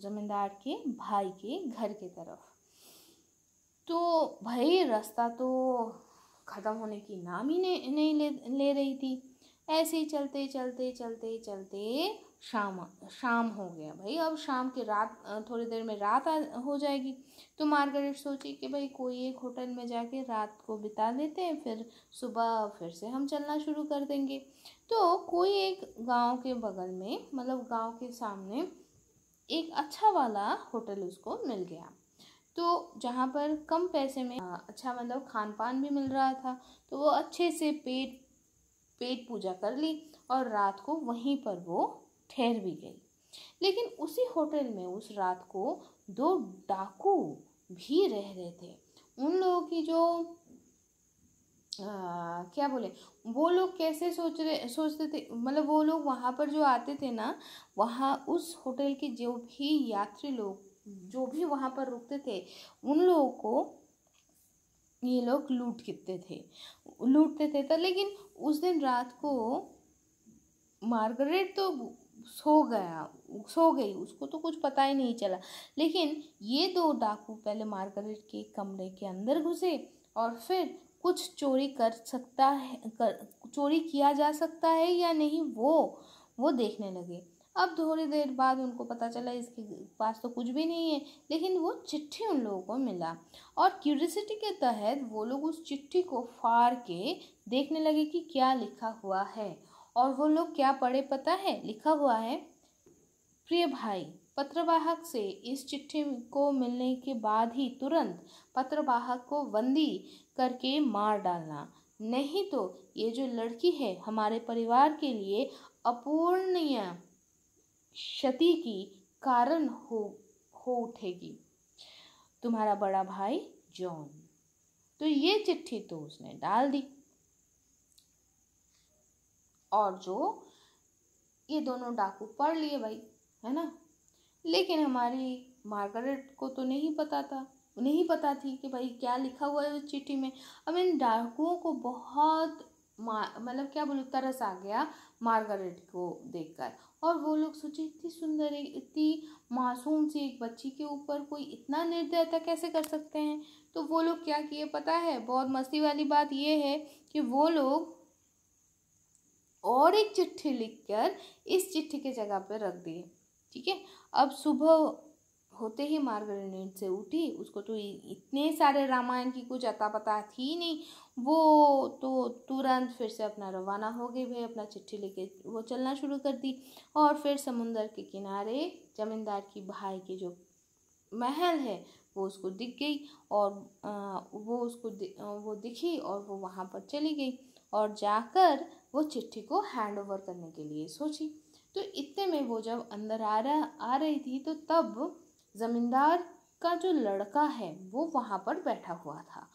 ज़मींदार के भाई के घर की तरफ तो भाई रास्ता तो ख़त्म होने की नाम ही नहीं ले, ले रही थी ऐसे ही चलते चलते चलते चलते शाम शाम हो गया भाई अब शाम के रात थोड़ी देर में रात आ, हो जाएगी तो मार्गरेट सोची कि भाई कोई एक होटल में जाके रात को बिता लेते हैं फिर सुबह फिर से हम चलना शुरू कर देंगे तो कोई एक गांव के बगल में मतलब गांव के सामने एक अच्छा वाला होटल उसको मिल गया तो जहाँ पर कम पैसे में अच्छा मतलब खान पान भी मिल रहा था तो वो अच्छे से पेट पेट पूजा कर ली और रात को वहीं पर वो ठहर भी गई लेकिन उसी होटल में उस रात को दो डाकू भी रह रहे थे उन लोगों की जो आ, क्या बोले वो लोग कैसे सोच रहे सोचते थे मतलब वो लोग वहाँ पर जो आते थे ना वहाँ उस होटल के जो भी यात्री लोग जो भी वहाँ पर रुकते थे उन लोगों को ये लोग लूट कितते थे लूटते थे तो लेकिन उस दिन रात को मार्गरेट तो सो गया सो गई उसको तो कुछ पता ही नहीं चला लेकिन ये दो डाकू पहले मार्गरेट के कमरे के अंदर घुसे और फिर कुछ चोरी कर सकता है कर चोरी किया जा सकता है या नहीं वो वो देखने लगे अब थोड़ी देर बाद उनको पता चला इसके पास तो कुछ भी नहीं है लेकिन वो चिट्ठी उन लोगों को मिला और क्यूरियसिटी के तहत वो लोग उस चिट्ठी को फाड़ के देखने लगे कि क्या लिखा हुआ है और वो लोग क्या पढ़े पता है लिखा हुआ है प्रिय भाई पत्रवाहक से इस चिट्ठी को मिलने के बाद ही तुरंत पत्रवाहक को बंदी करके मार डालना नहीं तो ये जो लड़की है हमारे परिवार के लिए अपूर्णीय क्षति की कारण हो हो उठेगी तुम्हारा बड़ा भाई जॉन तो ये चिट्ठी तो उसने डाल दी और जो ये दोनों डाकू पढ़ लिए भाई है ना लेकिन हमारी मार्गरेट को तो नहीं पता था नहीं पता थी कि भाई क्या लिखा हुआ है उस चिट्ठी में अब इन डाकुओं को बहुत मतलब क्या बोलूँ तरस आ गया मार्गरेट को देखकर और वो लोग सोचे इतनी सुंदर एक इतनी मासूम सी एक बच्ची के ऊपर कोई इतना निर्दयता कैसे कर सकते हैं तो वो लोग क्या किए पता है बहुत मस्ती वाली बात ये है कि वो लोग और एक चिट्ठी लिखकर इस चिट्ठी के जगह पर रख दिए ठीक है अब सुबह होते ही मार्गरेट से उठी उसको तो इतने सारे रामायण की कुछ अता पता थी नहीं वो तो तुरंत फिर से अपना रवाना हो गई भाई अपना चिट्ठी लेके वो चलना शुरू कर दी और फिर समुंदर के किनारे जमींदार की भाई की जो महल है वो उसको दिख गई और वो उसको वो दिखी और वो वहाँ पर चली गई और जाकर वो चिट्ठी को हैंड ओवर करने के लिए सोची तो इतने में वो जब अंदर आ रहा आ रही थी तो तब ज़मींदार का जो लड़का है वो वहाँ पर बैठा हुआ था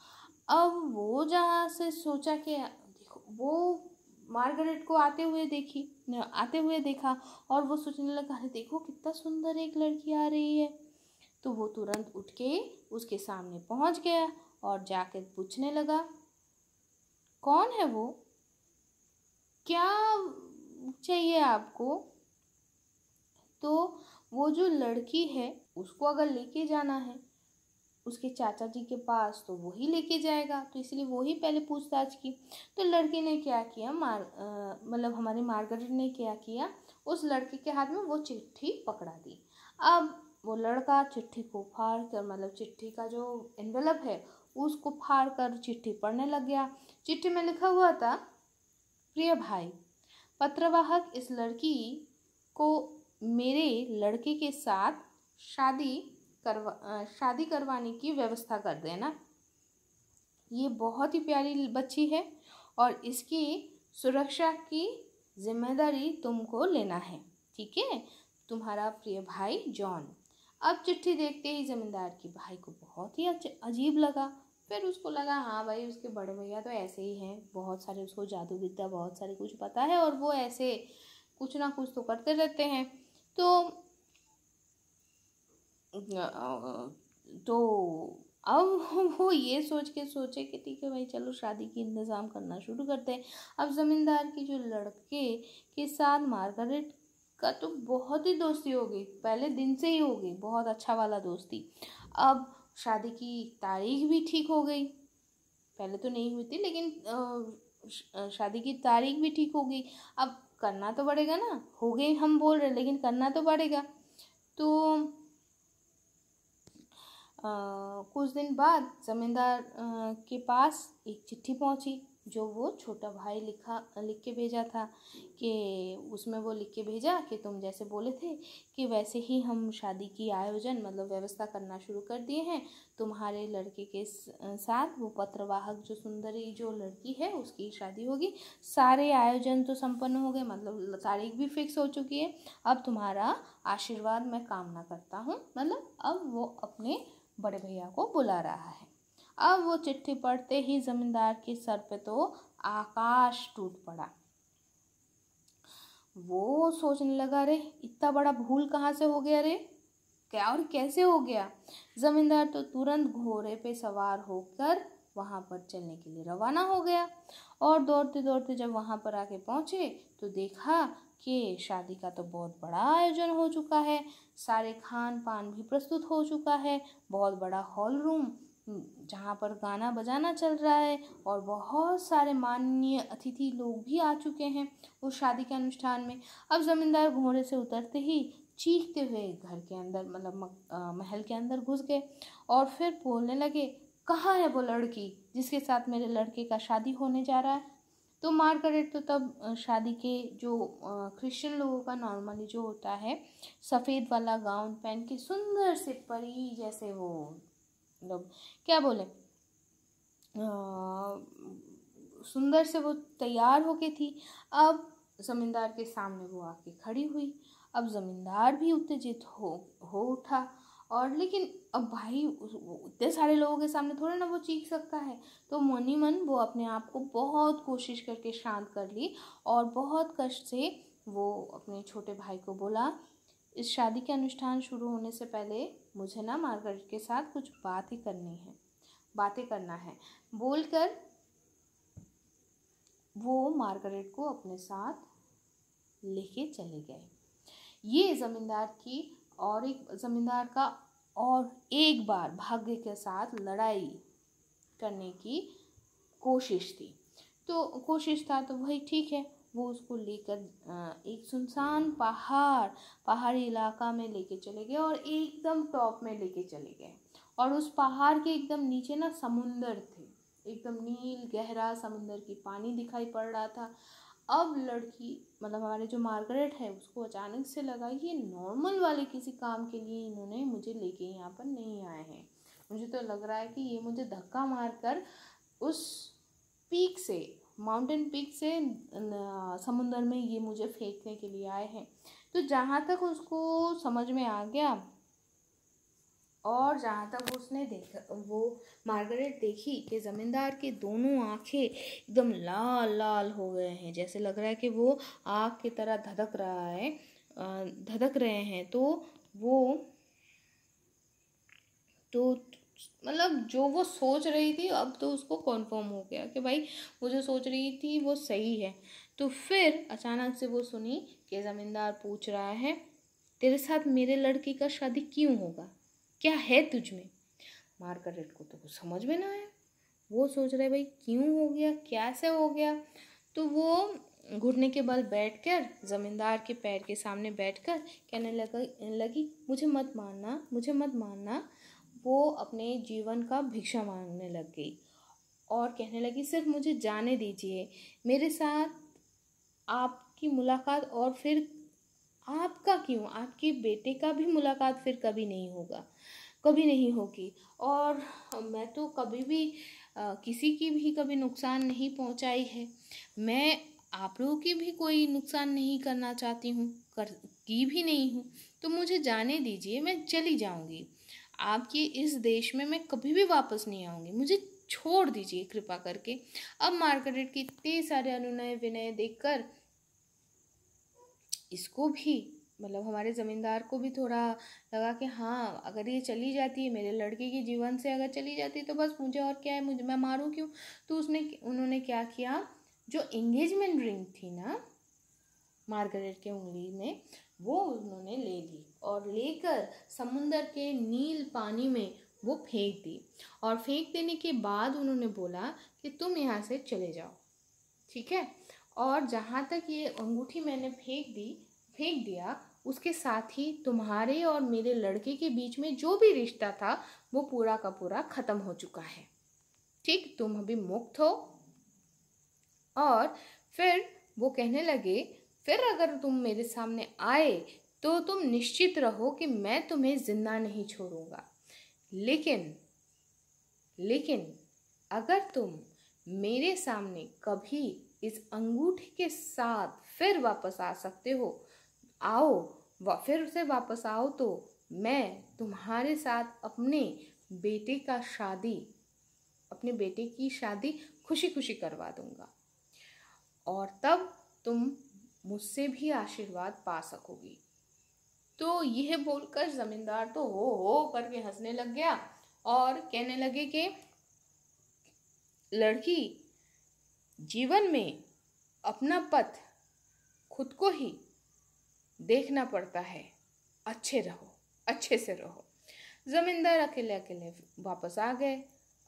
अब वो जहाँ से सोचा कि देखो वो मार्गरेट को आते हुए देखी आते हुए देखा और वो सोचने लगा अरे देखो कितना सुंदर एक लड़की आ रही है तो वो तुरंत उठ के उसके सामने पहुँच गया और जाकर पूछने लगा कौन है वो क्या चाहिए आपको तो वो जो लड़की है उसको अगर लेके जाना है उसके चाचा जी के पास तो वही लेके जाएगा तो इसलिए वही पहले पूछताछ की तो लड़की ने क्या किया मार मतलब हमारी मार्गरेट ने क्या किया उस लड़के के हाथ में वो चिट्ठी पकड़ा दी अब वो लड़का चिट्ठी को फाड़ कर मतलब चिट्ठी का जो एनवेलप है उसको फाड़ कर चिट्ठी पढ़ने लग गया चिट्ठी में लिखा हुआ था प्रिय भाई पत्रवाहक इस लड़की को मेरे लड़के के साथ शादी करवा शादी करवाने की व्यवस्था कर देना ये बहुत ही प्यारी बच्ची है और इसकी सुरक्षा की जिम्मेदारी तुमको लेना है ठीक है तुम्हारा प्रिय भाई जॉन अब चिट्ठी देखते ही जमींदार की भाई को बहुत ही अजीब लगा फिर उसको लगा हाँ भाई उसके बड़े भैया तो ऐसे ही हैं बहुत सारे उसको जादू विद्या बहुत सारे कुछ पता है और वो ऐसे कुछ ना कुछ तो करते रहते हैं तो तो अब वो ये सोच के सोचे कि ठीक है भाई चलो शादी की इंतज़ाम करना शुरू करते हैं अब ज़मींदार की जो लड़के के साथ मार्गरेट का तो बहुत ही दोस्ती हो गई पहले दिन से ही हो गई बहुत अच्छा वाला दोस्ती अब शादी की तारीख भी ठीक हो गई पहले तो नहीं हुई थी लेकिन शादी की तारीख भी ठीक हो गई अब करना तो पड़ेगा ना हो गए हम बोल रहे लेकिन करना तो पड़ेगा तो आ, कुछ दिन बाद जमींदार के पास एक चिट्ठी पहुंची जो वो छोटा भाई लिखा लिख के भेजा था कि उसमें वो लिख के भेजा कि तुम जैसे बोले थे कि वैसे ही हम शादी की आयोजन मतलब व्यवस्था करना शुरू कर दिए हैं तुम्हारे लड़के के साथ वो पत्रवाहक जो सुंदरी जो लड़की है उसकी शादी होगी सारे आयोजन तो संपन्न हो गए मतलब तारीख भी फिक्स हो चुकी है अब तुम्हारा आशीर्वाद मैं कामना करता हूँ मतलब अब वो अपने बड़े भैया को बुला रहा है अब वो चिट्ठी पढ़ते ही जमींदार के सर पे तो आकाश टूट पड़ा वो सोचने लगा रे इतना बड़ा भूल कहाँ से हो गया रे क्या और कैसे हो गया जमींदार तो तुरंत घोड़े पे सवार होकर वहाँ पर चलने के लिए रवाना हो गया और दौड़ते दौड़ते जब वहाँ पर आके पहुँचे तो देखा कि शादी का तो बहुत बड़ा आयोजन हो चुका है सारे खान पान भी प्रस्तुत हो चुका है बहुत बड़ा हॉल रूम हम्म, जहाँ पर गाना बजाना चल रहा है और बहुत सारे माननीय अतिथि लोग भी आ चुके हैं उस शादी के अनुष्ठान में अब ज़मींदार घोड़े से उतरते ही चीखते हुए घर के अंदर मतलब महल के अंदर घुस गए और फिर बोलने लगे कहाँ है वो लड़की जिसके साथ मेरे लड़के का शादी होने जा रहा है तो मार्गरेट तो तब शादी के जो क्रिश्चियन लोगों का नॉर्मली जो होता है सफ़ेद वाला गाउन पहन के सुंदर से परी जैसे वो मतलब क्या बोले सुंदर से वो तैयार होके थी अब ज़मींदार के सामने वो आके खड़ी हुई अब ज़मींदार भी उत्तेजित हो हो उठा और लेकिन अब भाई इतने सारे लोगों के सामने थोड़ा ना वो चीख सकता है तो मोनी मन वो अपने आप को बहुत कोशिश करके शांत कर ली और बहुत कष्ट से वो अपने छोटे भाई को बोला इस शादी के अनुष्ठान शुरू होने से पहले मुझे ना मार्गरेट के साथ कुछ बात ही करनी है बातें करना है बोलकर वो मार्गरेट को अपने साथ लेके चले गए ये ज़मींदार की और एक ज़मींदार का और एक बार भाग्य के साथ लड़ाई करने की कोशिश थी तो कोशिश था तो भाई ठीक है वो उसको लेकर एक सुनसान पहाड़ पहाड़ी इलाका में लेके चले गए और एकदम टॉप में लेके चले गए और उस पहाड़ के एकदम नीचे ना समुंदर थे एकदम नील गहरा समुंदर की पानी दिखाई पड़ रहा था अब लड़की मतलब हमारे जो मार्गरेट है उसको अचानक से लगा ये नॉर्मल वाले किसी काम के लिए इन्होंने मुझे लेके यहाँ पर नहीं आए हैं मुझे तो लग रहा है कि ये मुझे धक्का मार कर उस पीक से माउंटेन पिक से समुंदर में ये मुझे फेंकने के लिए आए हैं तो जहाँ तक उसको समझ में आ गया और जहाँ तक उसने देखा वो मार्गरेट देखी कि ज़मींदार के दोनों आंखें एकदम लाल लाल हो गए हैं जैसे लग रहा है कि वो आग की तरह धधक रहा है धधक रहे हैं तो वो तो मतलब जो वो सोच रही थी अब तो उसको कॉन्फर्म हो गया कि भाई वो जो सोच रही थी वो सही है तो फिर अचानक से वो सुनी कि ज़मींदार पूछ रहा है तेरे साथ मेरे लड़के का शादी क्यों होगा क्या है तुझ में मार्गरेट को तो कुछ समझ में ना आया वो सोच रहे भाई क्यों हो गया कैसे हो गया तो वो घुटने के बल बैठकर ज़मींदार के पैर के सामने बैठकर कहने लगा लगी मुझे मत मारना मुझे मत मारना वो अपने जीवन का भिक्षा मांगने लग गई और कहने लगी सिर्फ मुझे जाने दीजिए मेरे साथ आपकी मुलाकात और फिर आपका क्यों आपके बेटे का भी मुलाकात फिर कभी नहीं होगा कभी नहीं होगी और मैं तो कभी भी आ, किसी की भी कभी नुकसान नहीं पहुंचाई है मैं आप लोगों की भी कोई नुकसान नहीं करना चाहती हूँ कर की भी नहीं हूँ तो मुझे जाने दीजिए मैं चली जाऊँगी आपके इस देश में मैं कभी भी वापस नहीं आऊँगी मुझे छोड़ दीजिए कृपा करके अब मार्गरेट के इतने सारे अनुनय विनय देखकर इसको भी मतलब हमारे ज़मींदार को भी थोड़ा लगा कि हाँ अगर ये चली जाती है मेरे लड़के के जीवन से अगर चली जाती है तो बस मुझे और क्या है मुझे मैं मारूँ क्यों तो उसने उन्होंने क्या किया जो एंगेजमेंट रिंग थी ना मार्गरेट के उंगली में वो उन्होंने ले ली और लेकर समुंदर के नील पानी में वो फेंक दी और फेंक देने के बाद उन्होंने बोला कि तुम यहाँ से चले जाओ ठीक है और जहाँ तक ये अंगूठी मैंने फेंक दी फेंक दिया उसके साथ ही तुम्हारे और मेरे लड़के के बीच में जो भी रिश्ता था वो पूरा का पूरा ख़त्म हो चुका है ठीक तुम अभी मुक्त हो और फिर वो कहने लगे फिर अगर तुम मेरे सामने आए तो तुम निश्चित रहो कि मैं तुम्हें ज़िंदा नहीं छोड़ूंगा लेकिन लेकिन अगर तुम मेरे सामने कभी इस अंगूठी के साथ फिर वापस आ सकते हो आओ व फिर उसे वापस आओ तो मैं तुम्हारे साथ अपने बेटे का शादी अपने बेटे की शादी खुशी खुशी करवा दूंगा और तब तुम मुझसे भी आशीर्वाद पा सकोगी तो यह बोलकर जमींदार तो हो हो करके हंसने लग गया और कहने लगे कि लड़की जीवन में अपना पथ खुद को ही देखना पड़ता है अच्छे रहो अच्छे से रहो ज़मींदार अकेले अकेले वापस आ गए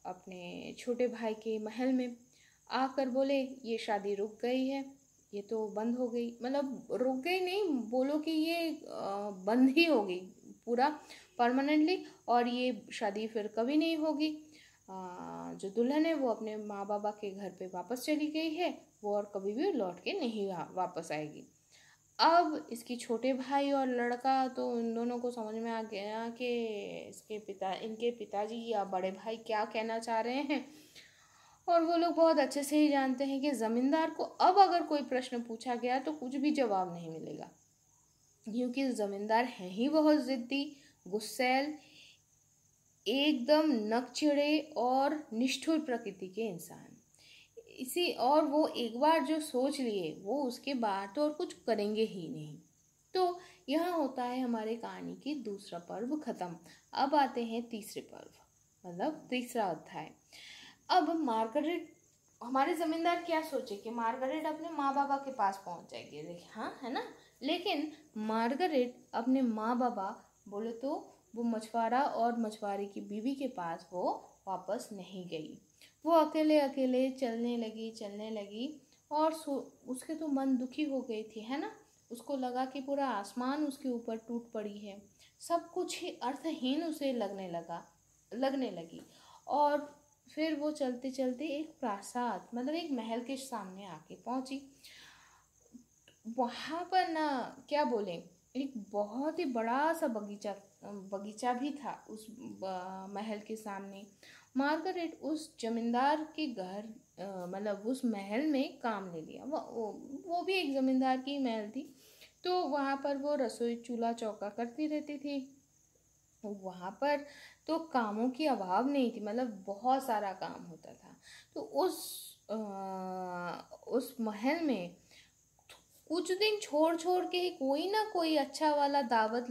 अपने छोटे भाई के महल में आकर बोले ये शादी रुक गई है ये तो बंद हो गई मतलब रुक गई नहीं बोलो कि ये बंद ही हो गई पूरा परमानेंटली और ये शादी फिर कभी नहीं होगी जो दुल्हन है वो अपने माँ बाबा के घर पे वापस चली गई है वो और कभी भी लौट के नहीं वापस आएगी अब इसकी छोटे भाई और लड़का तो इन दोनों को समझ में आ गया कि इसके पिता इनके पिताजी या बड़े भाई क्या कहना चाह रहे हैं और वो लोग बहुत अच्छे से ही जानते हैं कि ज़मींदार को अब अगर कोई प्रश्न पूछा गया तो कुछ भी जवाब नहीं मिलेगा क्योंकि ज़मींदार हैं ही बहुत ज़िद्दी गुस्सेल एकदम नकचिड़े और निष्ठुर प्रकृति के इंसान इसी और वो एक बार जो सोच लिए वो उसके बाद तो और कुछ करेंगे ही नहीं तो यह होता है हमारे कहानी की दूसरा पर्व खत्म अब आते हैं तीसरे पर्व मतलब तीसरा अध्याय अब मार्गरेट हमारे ज़मींदार क्या सोचे कि मार्गरेट अपने माँ बाबा के पास पहुँच जाएगी देखिए हाँ है ना लेकिन मार्गरेट अपने माँ बाबा बोले तो वो मछुआरा और मछुआरे की बीवी के पास वो वापस नहीं गई वो अकेले अकेले चलने लगी चलने लगी और सो उसके तो मन दुखी हो गई थी है ना उसको लगा कि पूरा आसमान उसके ऊपर टूट पड़ी है सब कुछ ही अर्थहीन उसे लगने लगा लगने लगी और फिर वो चलते चलते एक प्रासाद मतलब एक महल के सामने आके पहुंची वहाँ पर ना क्या बोलें एक बहुत ही बड़ा सा बगीचा बगीचा भी था उस महल के सामने मार्गरेट उस जमींदार के घर मतलब उस महल में काम ले लिया वो वो भी एक ज़मींदार की महल थी तो वहाँ पर वो रसोई चूल्हा चौका करती रहती थी तो वहाँ पर तो कामों की अभाव नहीं थी मतलब बहुत सारा काम होता था तो उस आ, उस महल में कुछ दिन छोड़ छोड़ के कोई ना कोई अच्छा वाला दावत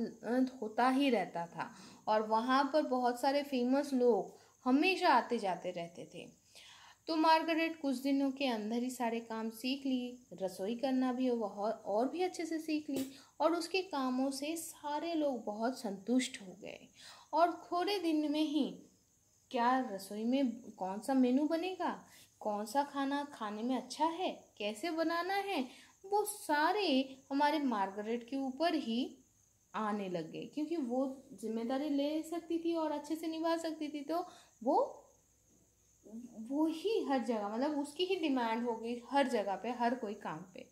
होता ही रहता था और वहाँ पर बहुत सारे फेमस लोग हमेशा आते जाते रहते थे तो मार्गरेट कुछ दिनों के अंदर ही सारे काम सीख ली रसोई करना भी बहुत और भी अच्छे से सीख ली और उसके कामों से सारे लोग बहुत संतुष्ट हो गए और थोड़े दिन में ही क्या रसोई में कौन सा मेनू बनेगा कौन सा खाना खाने में अच्छा है कैसे बनाना है वो सारे हमारे मार्गरेट के ऊपर ही आने लग गए क्योंकि वो जिम्मेदारी ले सकती थी और अच्छे से निभा सकती थी तो वो वो ही हर जगह मतलब उसकी ही डिमांड हो गई हर जगह पे हर कोई काम पे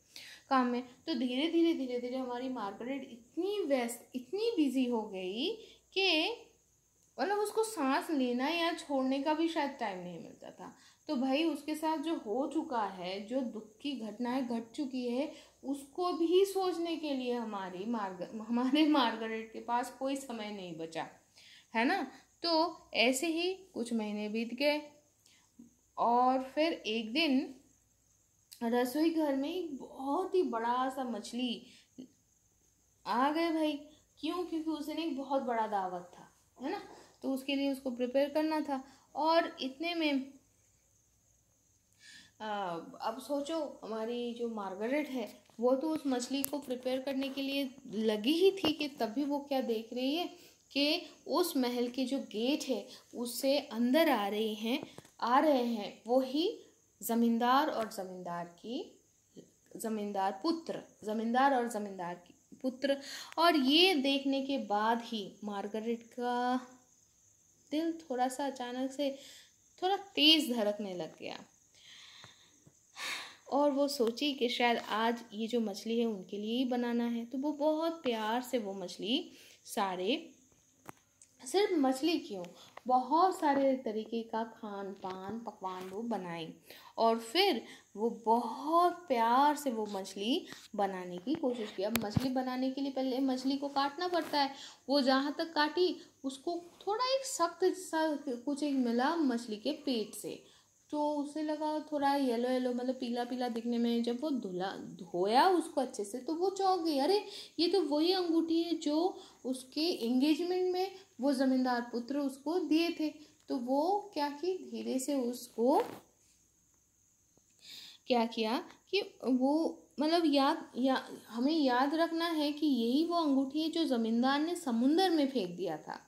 काम में तो धीरे धीरे धीरे धीरे हमारी मार्गरेट इतनी व्यस्त इतनी बिजी हो गई कि मतलब उसको सांस लेना या छोड़ने का भी शायद टाइम नहीं मिलता था तो भाई उसके साथ जो हो चुका है जो दुख की घटनाएं घट चुकी है उसको भी सोचने के लिए हमारी मार्ग हमारे मार्गरेट के पास कोई समय नहीं बचा है ना तो ऐसे ही कुछ महीने बीत गए और फिर एक दिन रसोई घर में एक बहुत ही बड़ा सा मछली आ गए भाई क्यों क्योंकि उसने एक बहुत बड़ा दावत था है ना तो उसके लिए उसको प्रिपेयर करना था और इतने में आ, अब सोचो हमारी जो मार्गरेट है वो तो उस मछली को प्रिपेयर करने के लिए लगी ही थी कि तभी वो क्या देख रही है कि उस महल के जो गेट है उससे अंदर आ रही हैं आ रहे हैं वो ही ज़मींदार और ज़मींदार की ज़मींदार पुत्र ज़मींदार और ज़मींदार की पुत्र और ये देखने के बाद ही मार्गरेट का दिल थोड़ा सा अचानक से थोड़ा तेज़ धड़कने लग गया और वो सोची कि शायद आज ये जो मछली है उनके लिए ही बनाना है तो वो बहुत प्यार से वो मछली सारे सिर्फ मछली क्यों बहुत सारे तरीके का खान पान पकवान वो बनाए और फिर वो बहुत प्यार से वो मछली बनाने की कोशिश की अब मछली बनाने के लिए पहले मछली को काटना पड़ता है वो जहाँ तक काटी उसको थोड़ा एक सख्त सा कुछ एक मिला मछली के पेट से तो उसे लगा थोड़ा येलो येलो मतलब पीला पीला दिखने में जब वो धुला धोया उसको अच्छे से तो वो चौंक गई अरे ये तो वही अंगूठी है जो उसके एंगेजमेंट में वो जमींदार पुत्र उसको दिए थे तो वो क्या कि धीरे से उसको क्या किया कि वो मतलब याद या हमें याद रखना है कि यही वो अंगूठी है जो ज़मींदार ने समुंदर में फेंक दिया था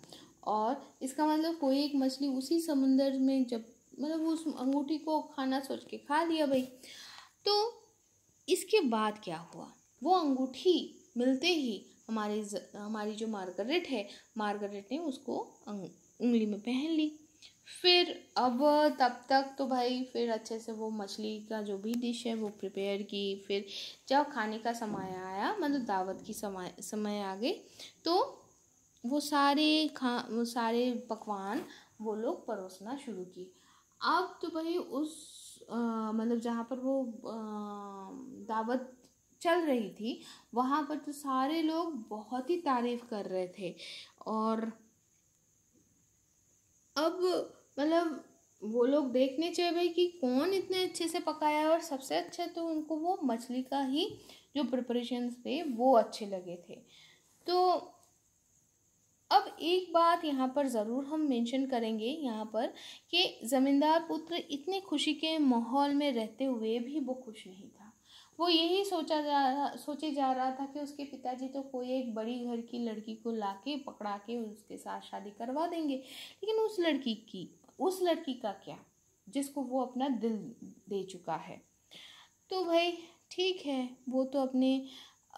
और इसका मतलब कोई एक मछली उसी समुंदर में जब मतलब उस अंगूठी को खाना सोच के खा लिया भाई तो इसके बाद क्या हुआ वो अंगूठी मिलते ही हमारी हमारी जो मार्गरेट है मार्गरेट ने उसको उंगली में पहन ली फिर अब तब तक तो भाई फिर अच्छे से वो मछली का जो भी डिश है वो प्रिपेयर की फिर जब खाने का समय आया मतलब दावत की समय समय आ गई तो वो सारे खा वो सारे पकवान वो लोग परोसना शुरू की अब तो भाई उस मतलब जहाँ पर वो आ, दावत चल रही थी वहाँ पर तो सारे लोग बहुत ही तारीफ़ कर रहे थे और अब मतलब वो लोग देखने चाहिए भाई कि कौन इतने अच्छे से पकाया है और सबसे अच्छा तो उनको वो मछली का ही जो प्रिपरेशन थे वो अच्छे लगे थे तो अब एक बात यहाँ पर ज़रूर हम मेंशन करेंगे यहाँ पर कि ज़मींदार पुत्र इतने खुशी के माहौल में रहते हुए भी वो खुश नहीं था वो यही सोचा जा रहा सोचे जा रहा था कि उसके पिताजी तो कोई एक बड़ी घर की लड़की को ला के पकड़ा के उसके साथ शादी करवा देंगे लेकिन उस लड़की की उस लड़की का क्या जिसको वो अपना दिल दे चुका है तो भाई ठीक है वो तो अपने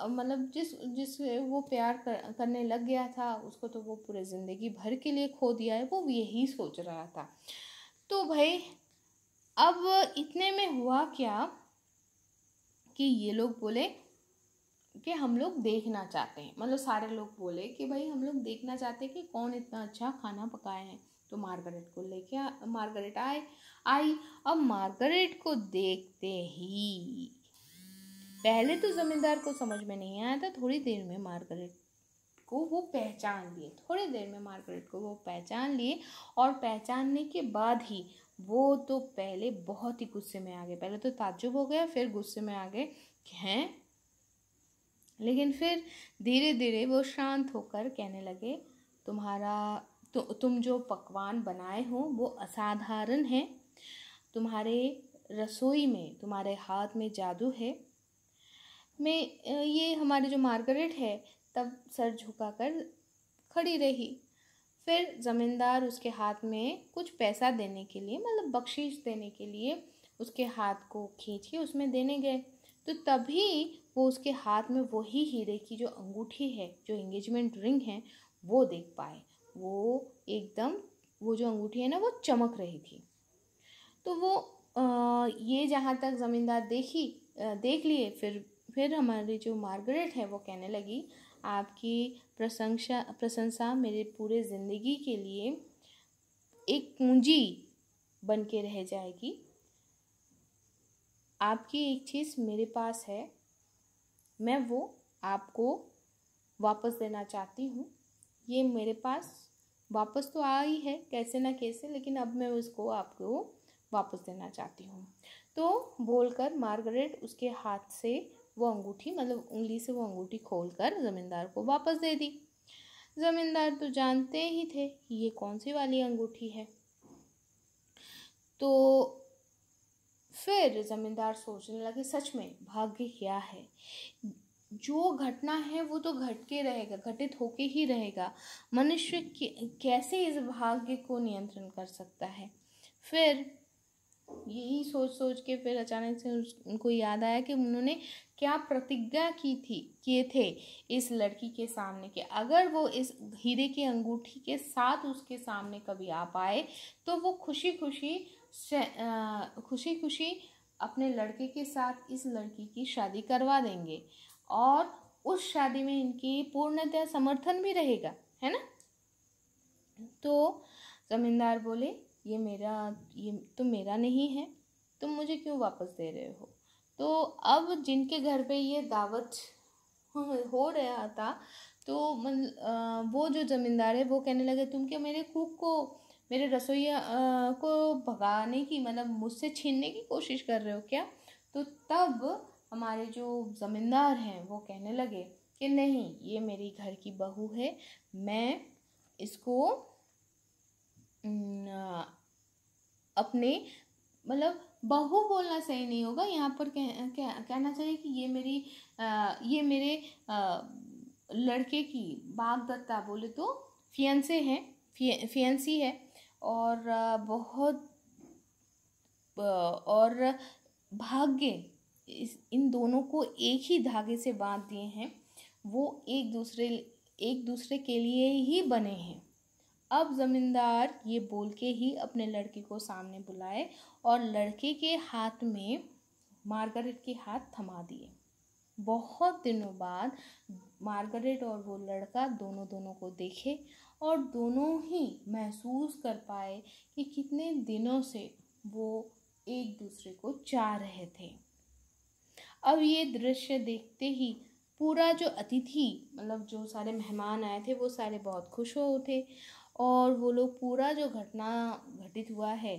मतलब जिस जिस वो प्यार कर, करने लग गया था उसको तो वो पूरे ज़िंदगी भर के लिए खो दिया है वो यही सोच रहा था तो भाई अब इतने में हुआ क्या कि ये लोग बोले कि हम लोग देखना चाहते हैं मतलब सारे लोग बोले कि भाई हम लोग देखना चाहते हैं कि कौन इतना अच्छा खाना पकाए हैं तो मार्गरेट को लेके मार्गरेट आए आई अब मार्गरेट को देखते ही पहले तो जमींदार को समझ में नहीं आया था थोड़ी देर में मार्गरेट को वो पहचान लिए थोड़ी देर में मार्गरेट को वो पहचान लिए और पहचानने के बाद ही वो तो पहले बहुत ही गुस्से में आ गए पहले तो ताज्जुब हो गया फिर गुस्से में आ गए कि हैं लेकिन फिर धीरे धीरे वो शांत होकर कहने लगे तुम्हारा तु, तुम जो पकवान बनाए हो वो असाधारण है तुम्हारे रसोई में तुम्हारे हाथ में जादू है मैं ये हमारे जो मार्गरेट है तब सर झुकाकर खड़ी रही फिर ज़मींदार उसके हाथ में कुछ पैसा देने के लिए मतलब बख्शीश देने के लिए उसके हाथ को खींच के उसमें देने गए तो तभी वो उसके हाथ में वही हीरे की जो अंगूठी है जो एंगेजमेंट रिंग है वो देख पाए वो एकदम वो जो अंगूठी है ना वो चमक रही थी तो वो आ, ये जहाँ तक ज़मींदार देखी आ, देख लिए फिर फिर हमारी जो मार्गरेट है वो कहने लगी आपकी प्रशंसा प्रशंसा मेरे पूरे ज़िंदगी के लिए एक पूंजी बन के रह जाएगी आपकी एक चीज़ मेरे पास है मैं वो आपको वापस देना चाहती हूँ ये मेरे पास वापस तो आ ही है कैसे ना कैसे लेकिन अब मैं उसको आपको वापस देना चाहती हूँ तो बोलकर मार्गरेट उसके हाथ से वो अंगूठी मतलब उंगली से वो अंगूठी खोल कर ज़मींदार को वापस दे दी ज़मींदार तो जानते ही थे कि ये कौन सी वाली अंगूठी है तो फिर ज़मींदार सोचने लगे सच में भाग्य क्या है जो घटना है वो तो घट के रहेगा घटित होके ही रहेगा मनुष्य कैसे इस भाग्य को नियंत्रण कर सकता है फिर यही सोच सोच के फिर अचानक से उनको याद आया कि उन्होंने क्या प्रतिज्ञा की थी किए थे इस लड़की के सामने के अगर वो इस हीरे की अंगूठी के साथ उसके सामने कभी आ पाए तो वो खुशी खुशी खुशी खुशी अपने लड़के के साथ इस लड़की की शादी करवा देंगे और उस शादी में इनकी पूर्णतः समर्थन भी रहेगा है ना तो जमींदार बोले ये मेरा ये तुम तो मेरा नहीं है तुम मुझे क्यों वापस दे रहे हो तो अब जिनके घर पे ये दावत हो रहा था तो मन वो जो ज़मींदार है वो कहने लगे तुम क्या मेरे कुक को मेरे रसोईया को भगाने की मतलब मुझसे छीनने की कोशिश कर रहे हो क्या तो तब हमारे जो ज़मींदार हैं वो कहने लगे कि नहीं ये मेरी घर की बहू है मैं इसको अपने मतलब बहू बोलना सही नहीं होगा यहाँ पर कह, कह, कहना चाहिए कि ये मेरी आ, ये मेरे आ, लड़के की बागदत्ता बोले तो फियंसे हैं फियंसी है और बहुत और भाग्य इस इन दोनों को एक ही धागे से बांध दिए हैं वो एक दूसरे एक दूसरे के लिए ही बने हैं अब ज़मींदार ये बोल के ही अपने लड़के को सामने बुलाए और लड़के के हाथ में मार्गरेट के हाथ थमा दिए बहुत दिनों बाद मार्गरेट और वो लड़का दोनों दोनों को देखे और दोनों ही महसूस कर पाए कि कितने दिनों से वो एक दूसरे को चाह रहे थे अब ये दृश्य देखते ही पूरा जो अतिथि मतलब जो सारे मेहमान आए थे वो सारे बहुत खुश हो उठे और वो लोग पूरा जो घटना घटित हुआ है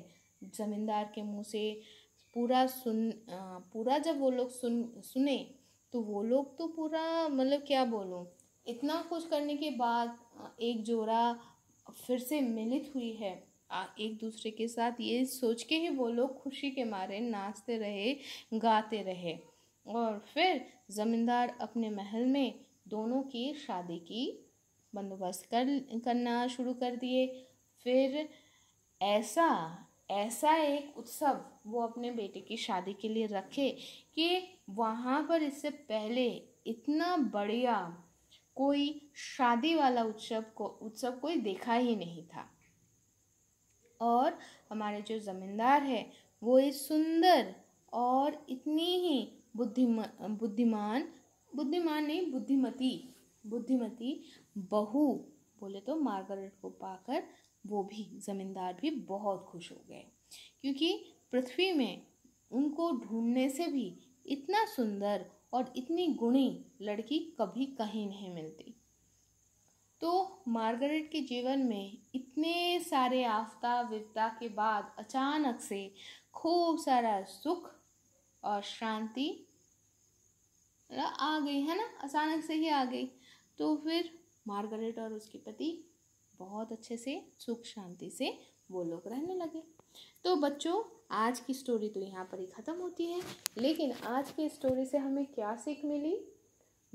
ज़मींदार के मुंह से पूरा सुन पूरा जब वो लोग सुन सुने तो वो लोग तो पूरा मतलब क्या बोलूँ इतना कुछ करने के बाद एक जोड़ा फिर से मिलित हुई है एक दूसरे के साथ ये सोच के ही वो लोग खुशी के मारे नाचते रहे गाते रहे और फिर ज़मींदार अपने महल में दोनों की शादी की बंदोबस्त कर करना शुरू कर दिए फिर ऐसा ऐसा एक उत्सव वो अपने बेटे की शादी के लिए रखे कि वहाँ पर इससे पहले इतना बढ़िया कोई शादी वाला उत्सव को उत्सव कोई देखा ही नहीं था और हमारे जो ज़मींदार है वो इस सुंदर और इतनी ही बुद्धिमान बुद्धिमान बुद्धिमान नहीं बुद्धिमती बुद्धिमती बहू बोले तो मार्गरेट को पाकर वो भी ज़मींदार भी बहुत खुश हो गए क्योंकि पृथ्वी में उनको ढूंढने से भी इतना सुंदर और इतनी गुणी लड़की कभी कहीं नहीं मिलती तो मार्गरेट के जीवन में इतने सारे आफ्ता विपदा के बाद अचानक से खूब सारा सुख और शांति आ गई है ना अचानक से ही आ गई तो फिर मार्गरेट और उसके पति बहुत अच्छे से सुख शांति से वो लोग रहने लगे तो बच्चों आज की स्टोरी तो यहाँ पर ही ख़त्म होती है लेकिन आज की स्टोरी से हमें क्या सीख मिली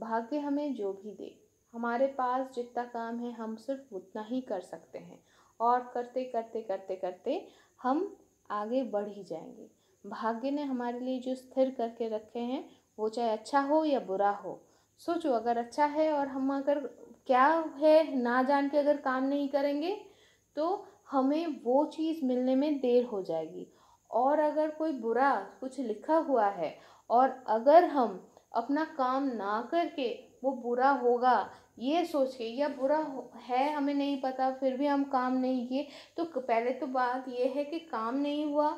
भाग्य हमें जो भी दे हमारे पास जितना काम है हम सिर्फ उतना ही कर सकते हैं और करते करते करते करते हम आगे बढ़ ही जाएंगे भाग्य ने हमारे लिए जो स्थिर करके रखे हैं वो चाहे अच्छा हो या बुरा हो सोचो अगर अच्छा है और हम अगर क्या है ना जान के अगर काम नहीं करेंगे तो हमें वो चीज़ मिलने में देर हो जाएगी और अगर कोई बुरा कुछ लिखा हुआ है और अगर हम अपना काम ना करके वो बुरा होगा ये सोच के या बुरा है हमें नहीं पता फिर भी हम काम नहीं किए तो पहले तो बात ये है कि काम नहीं हुआ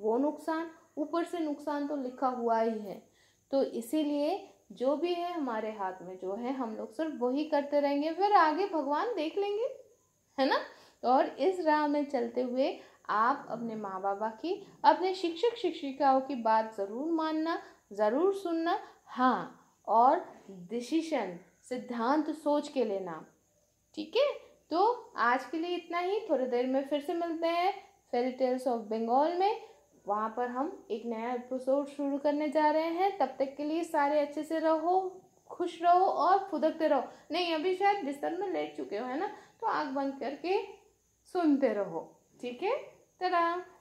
वो नुकसान ऊपर से नुकसान तो लिखा हुआ ही है तो इसीलिए जो भी है हमारे हाथ में जो है हम लोग सिर्फ वही करते रहेंगे फिर आगे भगवान देख लेंगे है ना तो और इस राह में चलते हुए आप अपने माँ बाबा की अपने शिक्षक शिक्षिकाओं की बात ज़रूर मानना ज़रूर सुनना हाँ और डिसीशन सिद्धांत सोच के लेना ठीक है तो आज के लिए इतना ही थोड़ी देर में फिर से मिलते हैं फेरी टेल्स ऑफ बंगाल में वहाँ पर हम एक नया एपिसोड शुरू करने जा रहे हैं तब तक के लिए सारे अच्छे से रहो खुश रहो और फुदकते रहो नहीं अभी शायद बिस्तर में लेट चुके हो है ना तो आँख बंद करके सुनते रहो ठीक है तरा